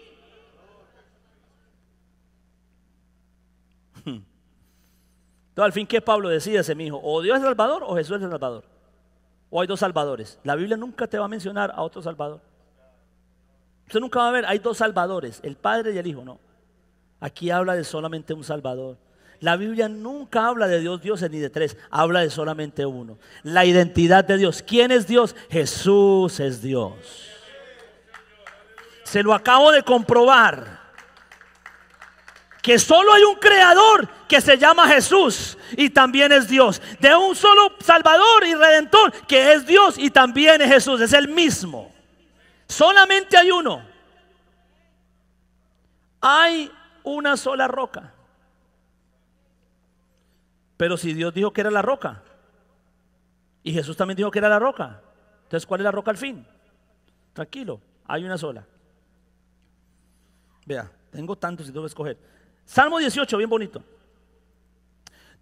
Entonces, al fin, ¿qué Pablo decía ese hijo? ¿O Dios es el Salvador o Jesús es el Salvador? ¿O hay dos Salvadores? La Biblia nunca te va a mencionar a otro Salvador. Usted nunca va a ver, hay dos Salvadores, el Padre y el Hijo, no. Aquí habla de solamente un Salvador la Biblia nunca habla de Dios dioses ni de tres, habla de solamente uno. La identidad de Dios. ¿Quién es Dios? Jesús es Dios. Se lo acabo de comprobar. Que solo hay un creador que se llama Jesús y también es Dios. De un solo Salvador y Redentor que es Dios y también es Jesús. Es el mismo. Solamente hay uno. Hay una sola roca. Pero si Dios dijo que era la roca, y Jesús también dijo que era la roca, entonces ¿cuál es la roca al fin? Tranquilo, hay una sola. Vea, tengo tantos y tengo escoger. Salmo 18, bien bonito.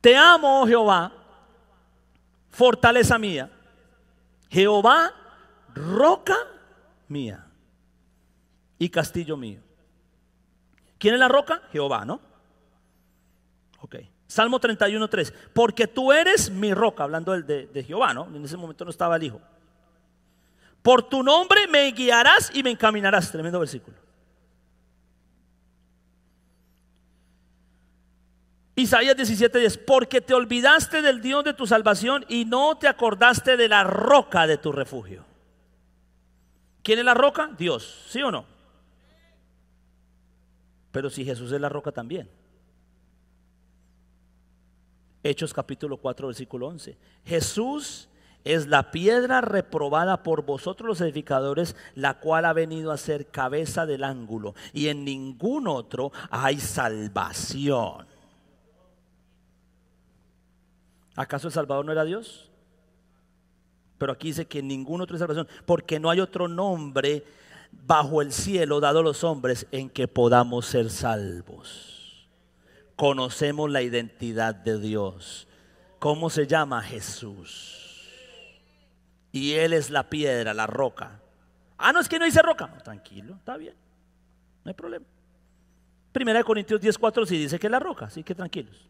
Te amo, oh Jehová, fortaleza mía. Jehová, roca mía y castillo mío. ¿Quién es la roca? Jehová, ¿no? Salmo 31, 3. Porque tú eres mi roca, hablando de, Jehová, ¿no? En ese momento no estaba el hijo. Por tu nombre me guiarás y me encaminarás. Tremendo versículo. Isaías 17:10, porque te olvidaste del Dios de tu salvación y no te acordaste de la roca de tu refugio. ¿Quién es la roca? Dios, ¿sí o no? Pero si Jesús es la roca también. Hechos capítulo 4, versículo 11. Jesús es la piedra reprobada por vosotros los edificadores, la cual ha venido a ser cabeza del ángulo, y en ningún otro hay salvación. ¿Acaso el Salvador no era Dios? Pero aquí dice que en ningún otro hay salvación, porque no hay otro nombre bajo el cielo dado a los hombres en que podamos ser salvos conocemos la identidad de Dios. ¿Cómo se llama Jesús? Y Él es la piedra, la roca. Ah, no es que no dice roca. tranquilo, está bien. No hay problema. Primera de Corintios 10:4 sí dice que es la roca, así que tranquilos.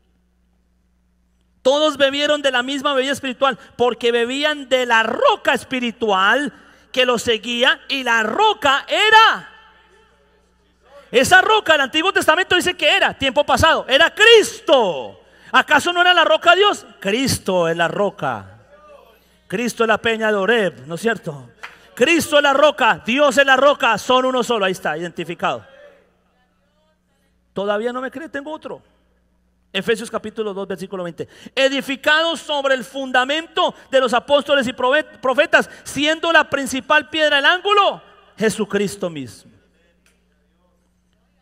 Todos bebieron de la misma bebida espiritual porque bebían de la roca espiritual que los seguía y la roca era esa roca el Antiguo Testamento dice que era tiempo pasado, era Cristo. ¿Acaso no era la roca Dios? Cristo es la roca. Cristo es la peña de Oreb, ¿no es cierto? Cristo es la roca, Dios es la roca, son uno solo, ahí está, identificado. Todavía no me cree, tengo otro. Efesios capítulo 2, versículo 20. Edificado sobre el fundamento de los apóstoles y profetas, siendo la principal piedra del ángulo, Jesucristo mismo.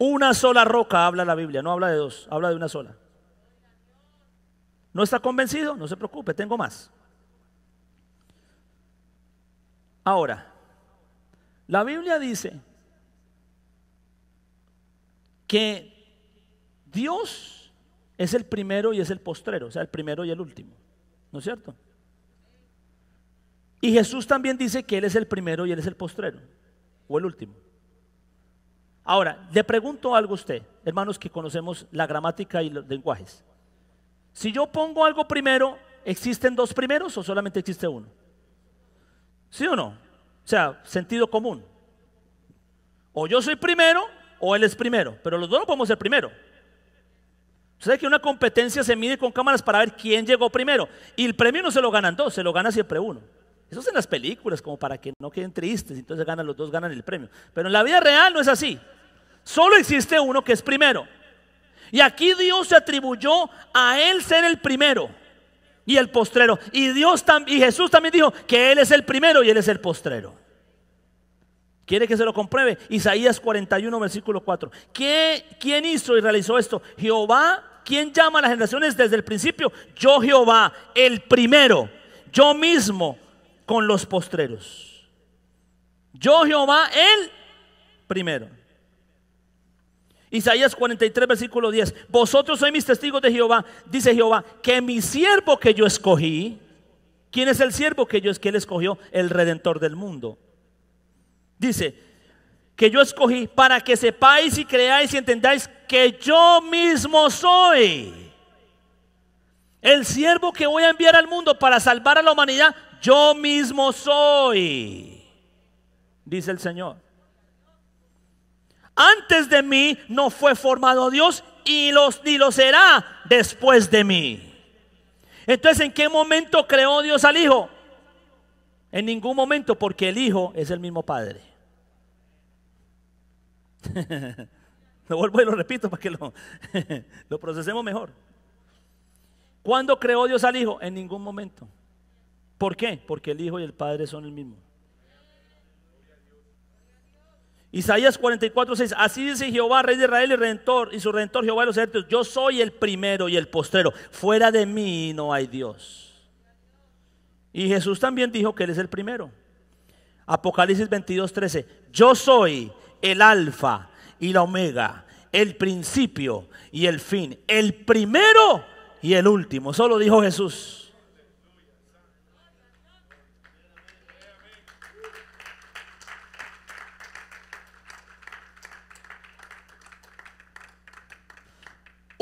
Una sola roca habla la Biblia, no habla de dos, habla de una sola. ¿No está convencido? No se preocupe, tengo más. Ahora, la Biblia dice que Dios es el primero y es el postrero, o sea, el primero y el último, ¿no es cierto? Y Jesús también dice que Él es el primero y Él es el postrero, o el último. Ahora, le pregunto algo a usted, hermanos que conocemos la gramática y los lenguajes. Si yo pongo algo primero, ¿existen dos primeros o solamente existe uno? ¿Sí o no? O sea, sentido común. O yo soy primero o él es primero, pero los dos no podemos ser primero. ¿Sabe que una competencia se mide con cámaras para ver quién llegó primero? Y el premio no se lo ganan dos, se lo gana siempre uno. Eso es en las películas, como para que no queden tristes, entonces ganan los dos, ganan el premio. Pero en la vida real no es así. Solo existe uno que es primero. Y aquí Dios se atribuyó a él ser el primero y el postrero. Y Dios y Jesús también dijo que él es el primero y él es el postrero. ¿Quiere que se lo compruebe? Isaías 41, versículo 4. ¿Quién hizo y realizó esto? Jehová, ¿quién llama a las generaciones desde el principio? Yo Jehová, el primero, yo mismo, con los postreros. Yo Jehová, el primero. Isaías 43, versículo 10. Vosotros sois mis testigos de Jehová, dice Jehová, que mi siervo que yo escogí, ¿quién es el siervo que yo es que él escogió? El redentor del mundo. Dice, que yo escogí para que sepáis y creáis y entendáis que yo mismo soy. El siervo que voy a enviar al mundo para salvar a la humanidad, yo mismo soy, dice el Señor. Antes de mí no fue formado Dios y los, ni lo será después de mí. Entonces, ¿en qué momento creó Dios al Hijo? En ningún momento, porque el Hijo es el mismo Padre. lo vuelvo y lo repito para que lo, lo procesemos mejor. ¿Cuándo creó Dios al Hijo? En ningún momento. ¿Por qué? Porque el Hijo y el Padre son el mismo. Isaías 44, 6. Así dice Jehová, Rey de Israel y Redentor, y su Redentor Jehová de los ejércitos. Yo soy el primero y el postrero. Fuera de mí no hay Dios. Y Jesús también dijo que Él es el primero. Apocalipsis 22, 13. Yo soy el Alfa y la Omega, el principio y el fin, el primero y el último. Solo dijo Jesús.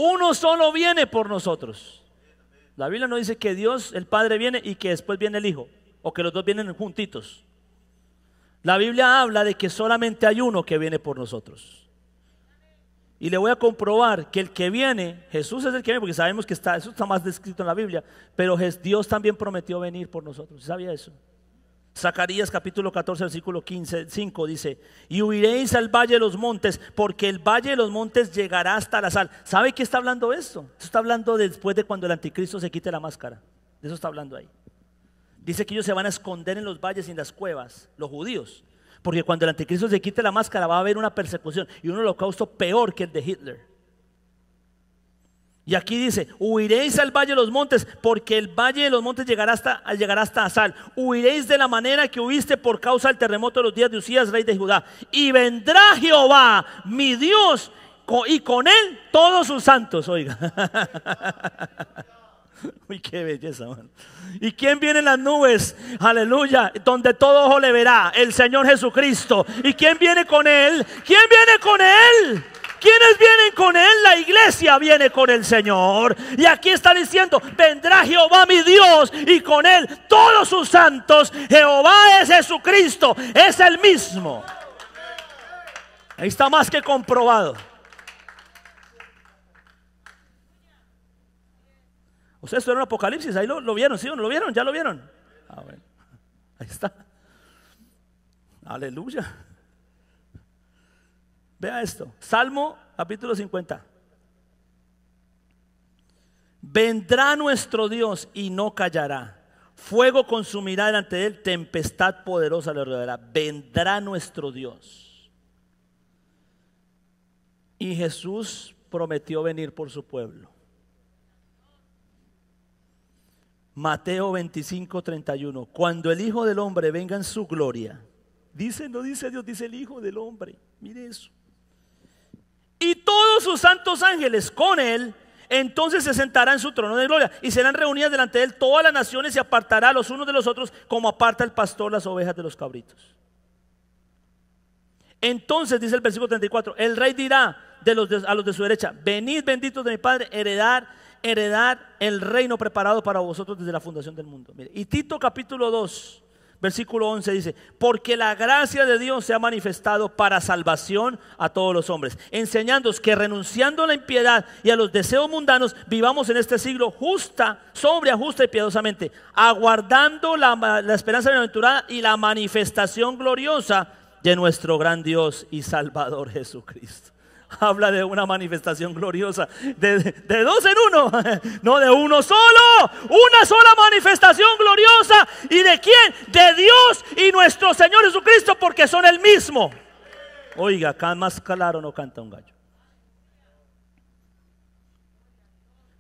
Uno solo viene por nosotros. La Biblia no dice que Dios, el Padre, viene y que después viene el Hijo, o que los dos vienen juntitos. La Biblia habla de que solamente hay uno que viene por nosotros. Y le voy a comprobar que el que viene, Jesús es el que viene, porque sabemos que está, eso está más descrito en la Biblia, pero Dios también prometió venir por nosotros. ¿Sabía eso? Zacarías capítulo 14, versículo 15, 5 dice, y huiréis al valle de los montes, porque el valle de los montes llegará hasta la sal. ¿Sabe qué está hablando esto? Esto está hablando después de cuando el anticristo se quite la máscara. De eso está hablando ahí. Dice que ellos se van a esconder en los valles y en las cuevas, los judíos. Porque cuando el anticristo se quite la máscara va a haber una persecución y un holocausto peor que el de Hitler. Y aquí dice, huiréis al valle de los montes, porque el valle de los montes llegará hasta, llegar hasta Asal. Huiréis de la manera que huiste por causa del terremoto de los días de Usías, rey de Judá. Y vendrá Jehová, mi Dios, y con él todos sus santos, oiga. Uy, qué belleza, ¿Y quién viene en las nubes? Aleluya, donde todo ojo le verá, el Señor Jesucristo. ¿Y quién viene con él? ¿Quién viene con él? ¿Quiénes vienen con Él? La iglesia viene con el Señor. Y aquí está diciendo, vendrá Jehová mi Dios y con Él todos sus santos. Jehová es Jesucristo, es el mismo. Ahí está más que comprobado. O sea, Ustedes un Apocalipsis, ahí lo, vieron, ¿sí o no lo vieron? ¿Ya lo vieron? Ah, ahí está. Aleluya. Vea esto, Salmo capítulo 50. Vendrá nuestro Dios y no callará. Fuego consumirá delante de él, tempestad poderosa le rodeará. Vendrá nuestro Dios. Y Jesús prometió venir por su pueblo. Mateo 25, 31. Cuando el Hijo del Hombre venga en su gloria, dice, no dice Dios, dice el Hijo del Hombre. Mire eso y todos sus santos ángeles con él, entonces se sentará en su trono de gloria y serán reunidas delante de él todas las naciones y apartará los unos de los otros como aparta el pastor las ovejas de los cabritos. Entonces dice el versículo 34, el rey dirá de los a los de su derecha, venid benditos de mi Padre, heredar, heredar el reino preparado para vosotros desde la fundación del mundo. Mire, y Tito capítulo 2, versículo 11 dice, porque la gracia de Dios se ha manifestado para salvación a todos los hombres, enseñándonos que renunciando a la impiedad y a los deseos mundanos, vivamos en este siglo justa, sobria, justa y piadosamente, aguardando la, la esperanza y la manifestación gloriosa de nuestro gran Dios y Salvador Jesucristo. habla de una manifestación gloriosa. De, dos en uno, no de uno solo. Una sola manifestación gloriosa. ¿Y de quién? De Dios y nuestro Señor Jesucristo, porque son el mismo. Oiga, acá más claro no canta un gallo.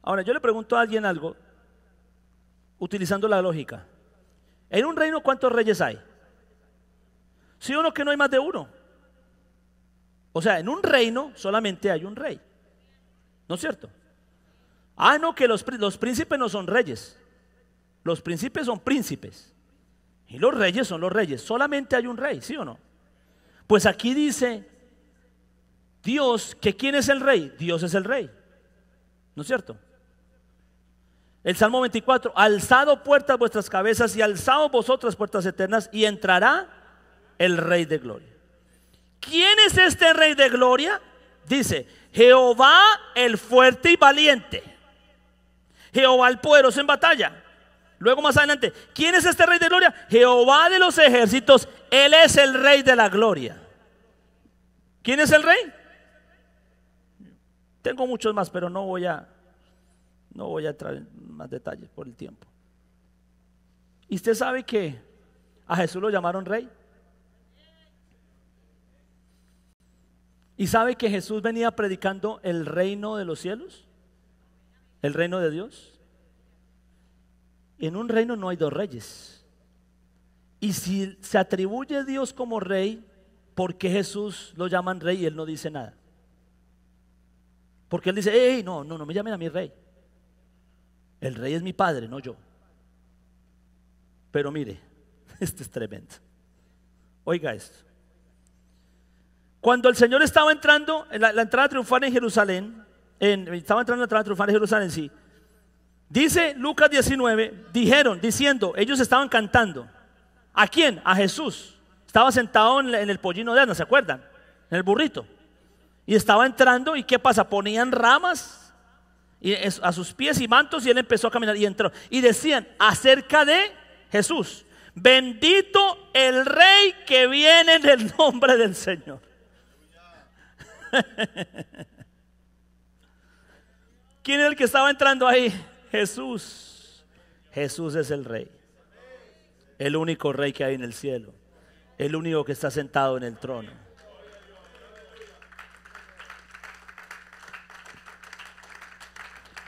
Ahora, yo le pregunto a alguien algo, utilizando la lógica. En un reino, ¿cuántos reyes hay? Si uno que no hay más de uno. O sea, en un reino solamente hay un rey. ¿No es cierto? Ah, no, que los, los príncipes no son reyes. Los príncipes son príncipes. Y los reyes son los reyes. Solamente hay un rey, ¿sí o no? Pues aquí dice Dios que quién es el rey. Dios es el rey. ¿No es cierto? El Salmo 24, alzado puertas vuestras cabezas y alzado vosotras puertas eternas y entrará el rey de gloria. ¿Quién es este rey de gloria? Dice, Jehová el fuerte y valiente. Jehová el poderoso en batalla. Luego más adelante, ¿quién es este rey de gloria? Jehová de los ejércitos, él es el rey de la gloria. ¿Quién es el rey? Tengo muchos más, pero no voy a no voy a entrar en más detalles por el tiempo. ¿Y usted sabe que a Jesús lo llamaron rey? ¿Y sabe que Jesús venía predicando el reino de los cielos? ¿El reino de Dios? En un reino no hay dos reyes. Y si se atribuye a Dios como rey, ¿por qué Jesús lo llaman rey y él no dice nada? Porque él dice, hey, no, no, no me llamen a mi rey. El rey es mi padre, no yo. Pero mire, esto es tremendo. Oiga esto. Cuando el Señor estaba entrando, en la, entrada triunfal en Jerusalén, estaba entrando en la entrada triunfal en Jerusalén, sí. Dice Lucas 19, dijeron, diciendo, ellos estaban cantando. ¿A quién? A Jesús. Estaba sentado en, el pollino de Ana, ¿se acuerdan? En el burrito. Y estaba entrando y ¿qué pasa? Ponían ramas a sus pies y mantos y él empezó a caminar y entró. Y decían acerca de Jesús, bendito el rey que viene en el nombre del Señor. ¿Quién es el que estaba entrando ahí? Jesús. Jesús es el rey. El único rey que hay en el cielo. El único que está sentado en el trono.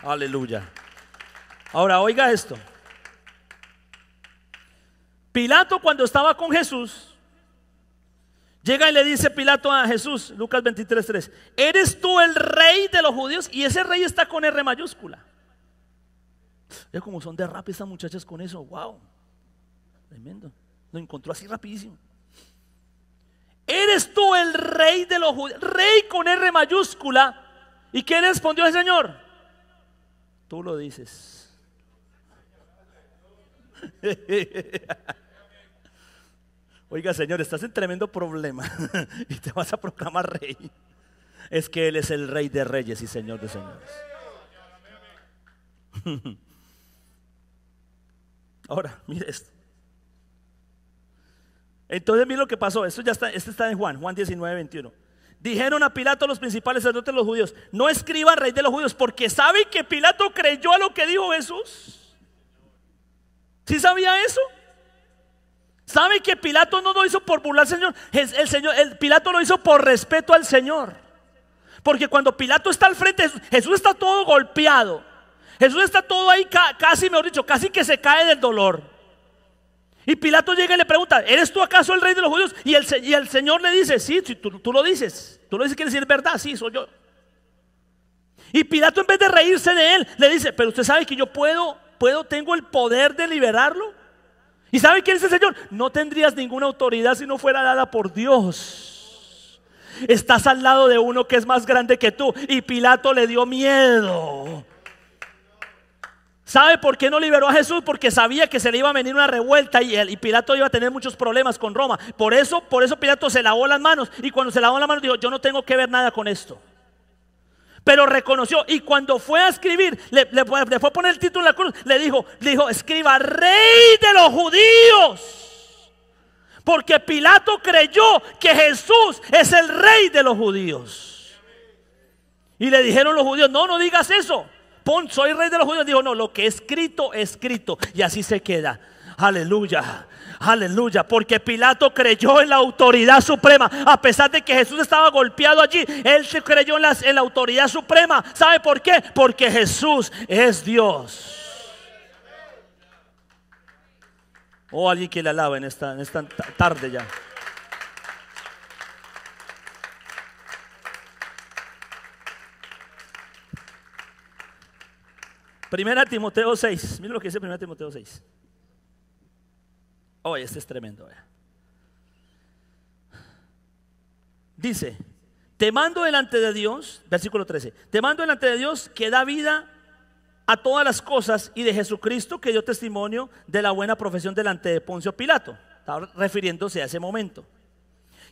Aleluya. Ahora, oiga esto. Pilato cuando estaba con Jesús, Llega y le dice Pilato a Jesús, Lucas 23, 3, ¿eres tú el rey de los judíos? Y ese rey está con R mayúscula. Ya como son de rap estas muchachas con eso, wow. Tremendo. Lo encontró así rapidísimo. ¿Eres tú el rey de los judíos? Rey con R mayúscula. ¿Y qué respondió el Señor? Tú lo dices. Oiga, Señor, estás en tremendo problema y te vas a proclamar rey. Es que Él es el rey de reyes y señor de señores. Ahora, mire esto. Entonces, mire lo que pasó. Esto ya está, este está en Juan, Juan 19, 21. Dijeron a Pilato los principales sacerdotes de los judíos, no escriba rey de los judíos, porque sabe que Pilato creyó a lo que dijo Jesús. Si sabía eso? ¿Sabe que Pilato no lo hizo por burlar al Señor? El, Señor? el Pilato lo hizo por respeto al Señor. Porque cuando Pilato está al frente, Jesús está todo golpeado. Jesús está todo ahí casi, mejor dicho, casi que se cae del dolor. Y Pilato llega y le pregunta, ¿eres tú acaso el rey de los judíos? Y el, Señor le dice, sí, tú, tú, lo dices. Tú lo dices, que decir verdad, sí, soy yo. Y Pilato en vez de reírse de él, le dice, pero usted sabe que yo puedo, puedo, tengo el poder de liberarlo. ¿Y sabe quién es el Señor? No tendrías ninguna autoridad si no fuera dada por Dios. Estás al lado de uno que es más grande que tú y Pilato le dio miedo. ¿Sabe por qué no liberó a Jesús? Porque sabía que se le iba a venir una revuelta y, y Pilato iba a tener muchos problemas con Roma. Por eso, por eso Pilato se lavó las manos y cuando se lavó las manos dijo, yo no tengo que ver nada con esto. Pero reconoció y cuando fue a escribir, le, fue a poner el título en la cruz, le dijo, le dijo, escriba, rey de los judíos. Porque Pilato creyó que Jesús es el rey de los judíos. Y le dijeron los judíos, no, no digas eso. Pon, soy rey de los judíos. Dijo, no, lo que he escrito, he escrito. Y así se queda. Aleluya. Aleluya, porque Pilato creyó en la autoridad suprema. A pesar de que Jesús estaba golpeado allí, él se creyó en, la autoridad suprema. ¿Sabe por qué? Porque Jesús es Dios. O oh, alguien que le alaba en esta, en esta tarde ya. Primera Timoteo 6. Mira lo que dice Primera Timoteo 6. Oye, oh, este es tremendo. Dice, te mando delante de Dios, versículo 13, te mando delante de Dios que da vida a todas las cosas y de Jesucristo que dio testimonio de la buena profesión delante de Poncio Pilato. Estaba refiriéndose a ese momento.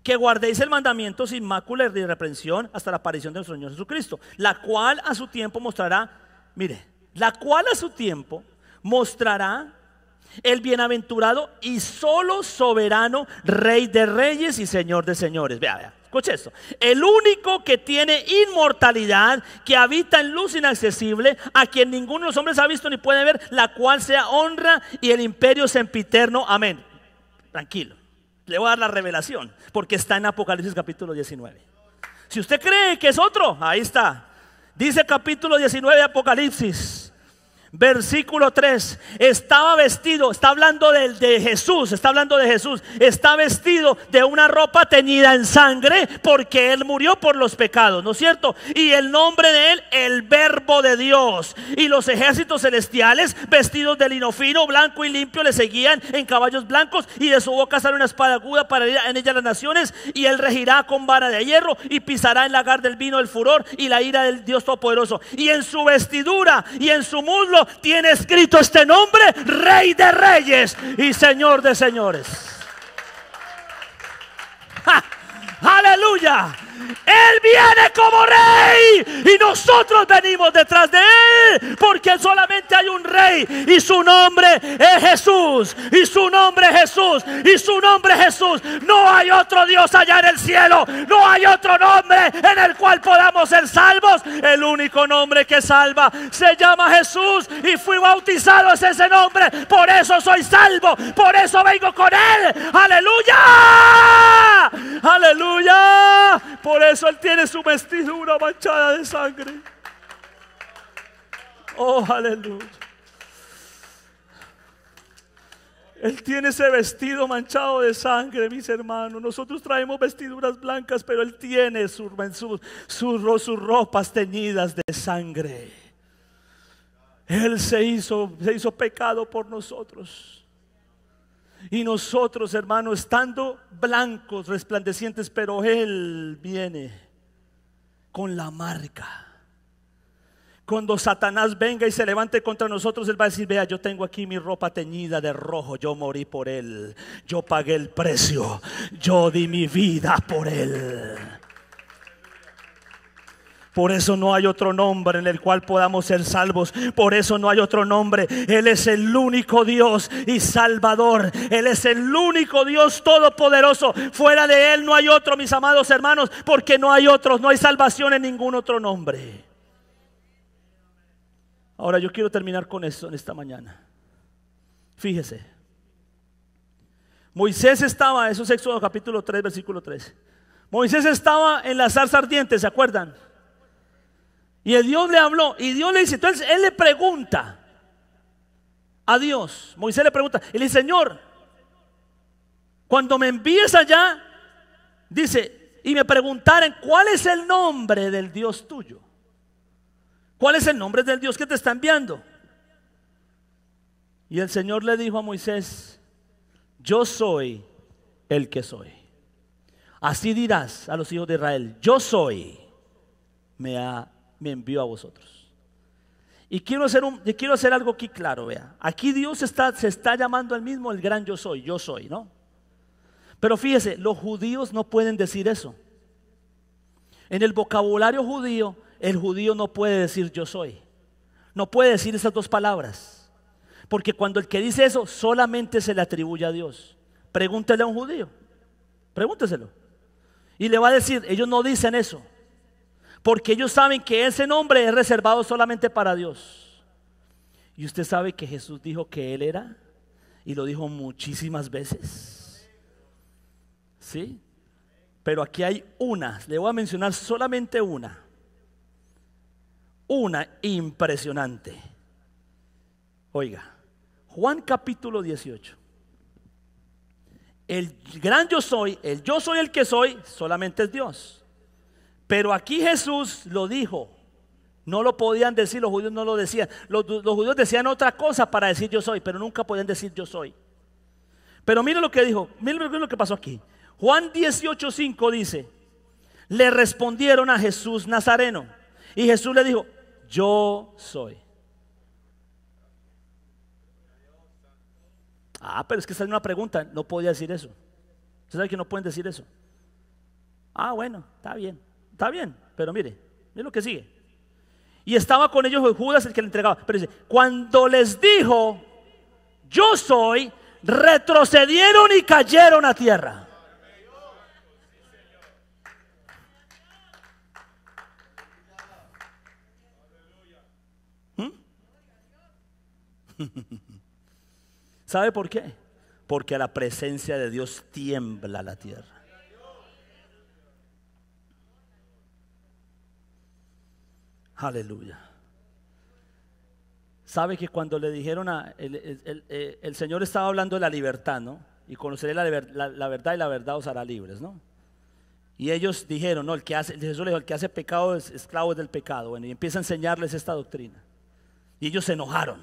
Que guardéis el mandamiento sin mácula y reprensión hasta la aparición de nuestro Señor Jesucristo, la cual a su tiempo mostrará, mire, la cual a su tiempo mostrará el bienaventurado y solo soberano, rey de reyes y señor de señores. Vea, vea. Escuche esto. El único que tiene inmortalidad, que habita en luz inaccesible, a quien ninguno de los hombres ha visto ni puede ver, la cual sea honra y el imperio sempiterno. Amén. Tranquilo. Le voy a dar la revelación, porque está en Apocalipsis capítulo 19. Si usted cree que es otro, ahí está. Dice capítulo 19 de Apocalipsis. Versículo 3, estaba vestido, está hablando de, de, Jesús, está hablando de Jesús, está vestido de una ropa teñida en sangre porque Él murió por los pecados, ¿no es cierto? Y el nombre de Él, el verbo de Dios. Y los ejércitos celestiales, vestidos de lino fino, blanco y limpio, le seguían en caballos blancos y de su boca sale una espada aguda para ir en ella a las naciones y Él regirá con vara de hierro y pisará en lagar del vino, el furor y la ira del Dios Todopoderoso. Y en su vestidura y en su muslo tiene escrito este nombre, Rey de Reyes y Señor de Señores. Aleluya. Él viene como rey y nosotros venimos detrás de Él porque solamente hay un rey y su nombre es Jesús y su nombre es Jesús y su nombre es Jesús. No hay otro Dios allá en el cielo, no hay otro nombre en el cual podamos ser salvos. El único nombre que salva se llama Jesús y fui bautizado es ese nombre. Por eso soy salvo, por eso vengo con Él. Aleluya, aleluya. Por eso Él tiene su vestidura manchada de sangre. Oh, aleluya. Él tiene ese vestido manchado de sangre, mis hermanos. Nosotros traemos vestiduras blancas, pero Él tiene sus, ropas teñidas de sangre. Él se hizo, se hizo pecado por nosotros. Y nosotros, hermanos, estando blancos, resplandecientes, pero Él viene con la marca. Cuando Satanás venga y se levante contra nosotros, Él va a decir, vea, yo tengo aquí mi ropa teñida de rojo, yo morí por Él, yo pagué el precio, yo di mi vida por Él. Por eso no hay otro nombre en el cual podamos ser salvos. Por eso no hay otro nombre. Él es el único Dios y Salvador. Él es el único Dios todopoderoso. Fuera de Él no hay otro, mis amados hermanos, porque no hay otros. No hay salvación en ningún otro nombre. Ahora yo quiero terminar con esto en esta mañana. Fíjese. Moisés estaba, eso es Éxodo capítulo 3, versículo 3. Moisés estaba en la zarza ardiente, ¿se acuerdan? Y el Dios le habló. Y Dios le dice, entonces él le pregunta a Dios. Moisés le pregunta, y le dice, Señor, cuando me envíes allá, dice, y me preguntaren, ¿cuál es el nombre del Dios tuyo? ¿Cuál es el nombre del Dios que te está enviando? Y el Señor le dijo a Moisés, yo soy el que soy. Así dirás a los hijos de Israel, yo soy, me ha me envió a vosotros. Y quiero hacer, un, quiero hacer algo aquí claro, vea. Aquí Dios está, se está llamando al mismo el gran yo soy, yo soy, ¿no? Pero fíjese, los judíos no pueden decir eso. En el vocabulario judío, el judío no puede decir yo soy. No puede decir esas dos palabras. Porque cuando el que dice eso solamente se le atribuye a Dios. Pregúntele a un judío. Pregúnteselo. Y le va a decir, ellos no dicen eso. Porque ellos saben que ese nombre es reservado solamente para Dios. Y usted sabe que Jesús dijo que Él era. Y lo dijo muchísimas veces. ¿Sí? Pero aquí hay una. Le voy a mencionar solamente una. Una impresionante. Oiga, Juan capítulo 18 el gran yo soy, el yo soy el que soy, solamente es Dios. Pero aquí Jesús lo dijo. No lo podían decir, los judíos no lo decían. Los, judíos decían otra cosa para decir yo soy, pero nunca podían decir yo soy. Pero mire lo que dijo, mire lo que pasó aquí. Juan 18:5 dice, le respondieron a Jesús Nazareno. Y Jesús le dijo, yo soy. Ah, pero es que esa es una pregunta, no podía decir eso. Usted saben que no pueden decir eso. Ah, bueno, está bien. Está bien, pero mire, mire lo que sigue. Y estaba con ellos Judas el que le entregaba. Pero dice, cuando les dijo, yo soy, retrocedieron y cayeron a tierra. ¿Mm? ¿Sabe por qué? Porque a la presencia de Dios tiembla la tierra. Aleluya. Sabe que cuando le dijeron a. Eh, el, Señor estaba hablando de la libertad, ¿no? Y conoceré la, verdad y la verdad os hará libres, ¿no? Y ellos dijeron, no, el que hace, Jesús dijo, el que hace pecado es esclavo del pecado. Bueno, y empieza a enseñarles esta doctrina. Y ellos se enojaron.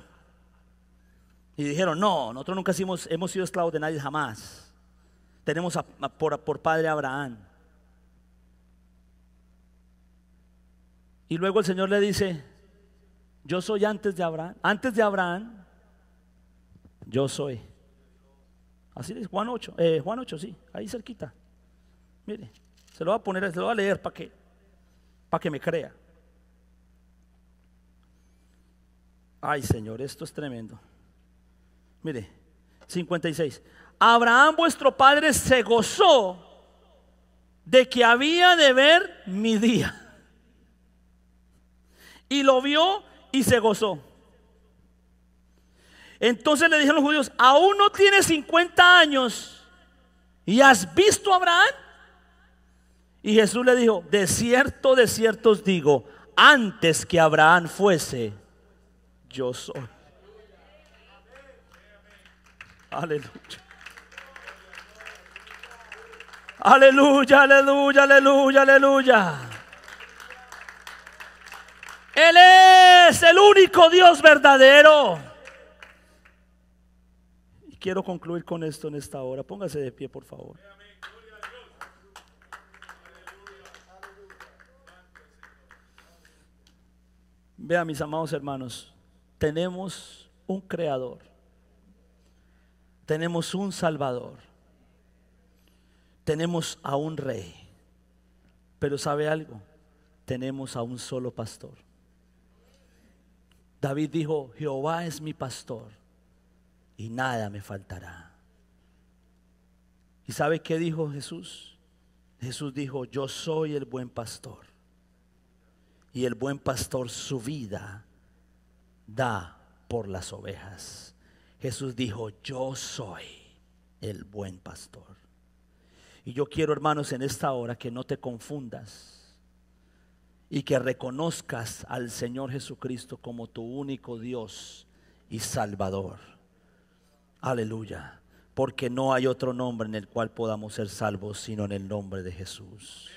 Y dijeron, no, nosotros nunca hemos, sido esclavos de nadie jamás. Tenemos por, por padre Abraham. Y luego el Señor le dice, yo soy antes de Abraham, antes de Abraham, yo soy. Así es, Juan 8, eh, Juan 8, sí, ahí cerquita. Mire, se lo va a poner, se lo va a leer para que, para que me crea. Ay, Señor, esto es tremendo. Mire, 56. Abraham vuestro padre se gozó de que había de ver mi día. Y lo vio y se gozó. Entonces le dijeron los judíos, aún no tienes 50 años y has visto a Abraham. Y Jesús le dijo, de cierto, de cierto os digo, antes que Abraham fuese, yo soy. Aleluya. Aleluya, aleluya, aleluya, aleluya. Él es el único Dios verdadero. Y quiero concluir con esto en esta hora. Póngase de pie, por favor. Vea, mis amados hermanos, tenemos un creador. Tenemos un salvador. Tenemos a un rey. Pero sabe algo, tenemos a un solo pastor. David dijo, Jehová es mi pastor y nada me faltará. ¿Y sabe qué dijo Jesús? Jesús dijo, yo soy el buen pastor. Y el buen pastor su vida da por las ovejas. Jesús dijo, yo soy el buen pastor. Y yo quiero, hermanos, en esta hora que no te confundas y que reconozcas al Señor Jesucristo como tu único Dios y Salvador. Aleluya, porque no hay otro nombre en el cual podamos ser salvos sino en el nombre de Jesús.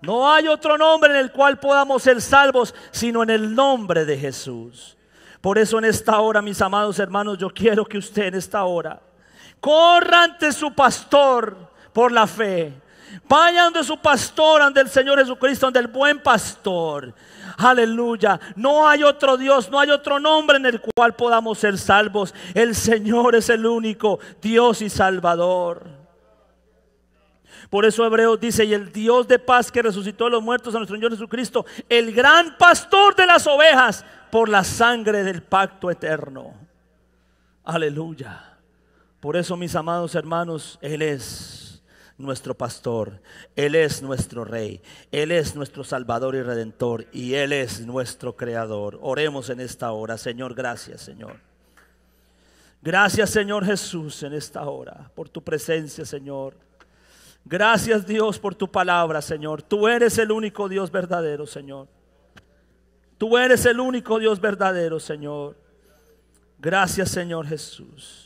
No hay otro nombre en el cual podamos ser salvos sino en el nombre de Jesús. Por eso en esta hora, mis amados hermanos, yo quiero que usted en esta hora corra ante su pastor por la fe Vayan de su pastor, ande el Señor Jesucristo, ande el buen pastor. Aleluya. No hay otro Dios, no hay otro nombre en el cual podamos ser salvos. El Señor es el único Dios y Salvador. Por eso Hebreos dice, y el Dios de paz que resucitó a los muertos a nuestro Señor Jesucristo, el gran pastor de las ovejas, por la sangre del pacto eterno. Aleluya. Por eso, mis amados hermanos, Él es nuestro pastor, Él es nuestro Rey, Él es nuestro Salvador y Redentor y Él es nuestro Creador. Oremos en esta hora, Señor, gracias Señor. Gracias Señor Jesús en esta hora por tu presencia, Señor. Gracias Dios por tu palabra, Señor. Tú eres el único Dios verdadero, Señor. Tú eres el único Dios verdadero, Señor. Gracias Señor Jesús.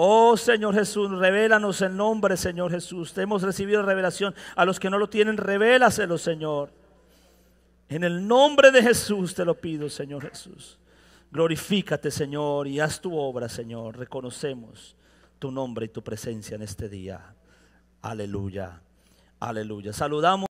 Oh Señor Jesús, revélanos el nombre, Señor Jesús. Te hemos recibido revelación. A los que no lo tienen, revélaselo, Señor. En el nombre de Jesús te lo pido, Señor Jesús. Glorifícate, Señor, y haz tu obra, Señor. Reconocemos tu nombre y tu presencia en este día. Aleluya. Aleluya. Saludamos.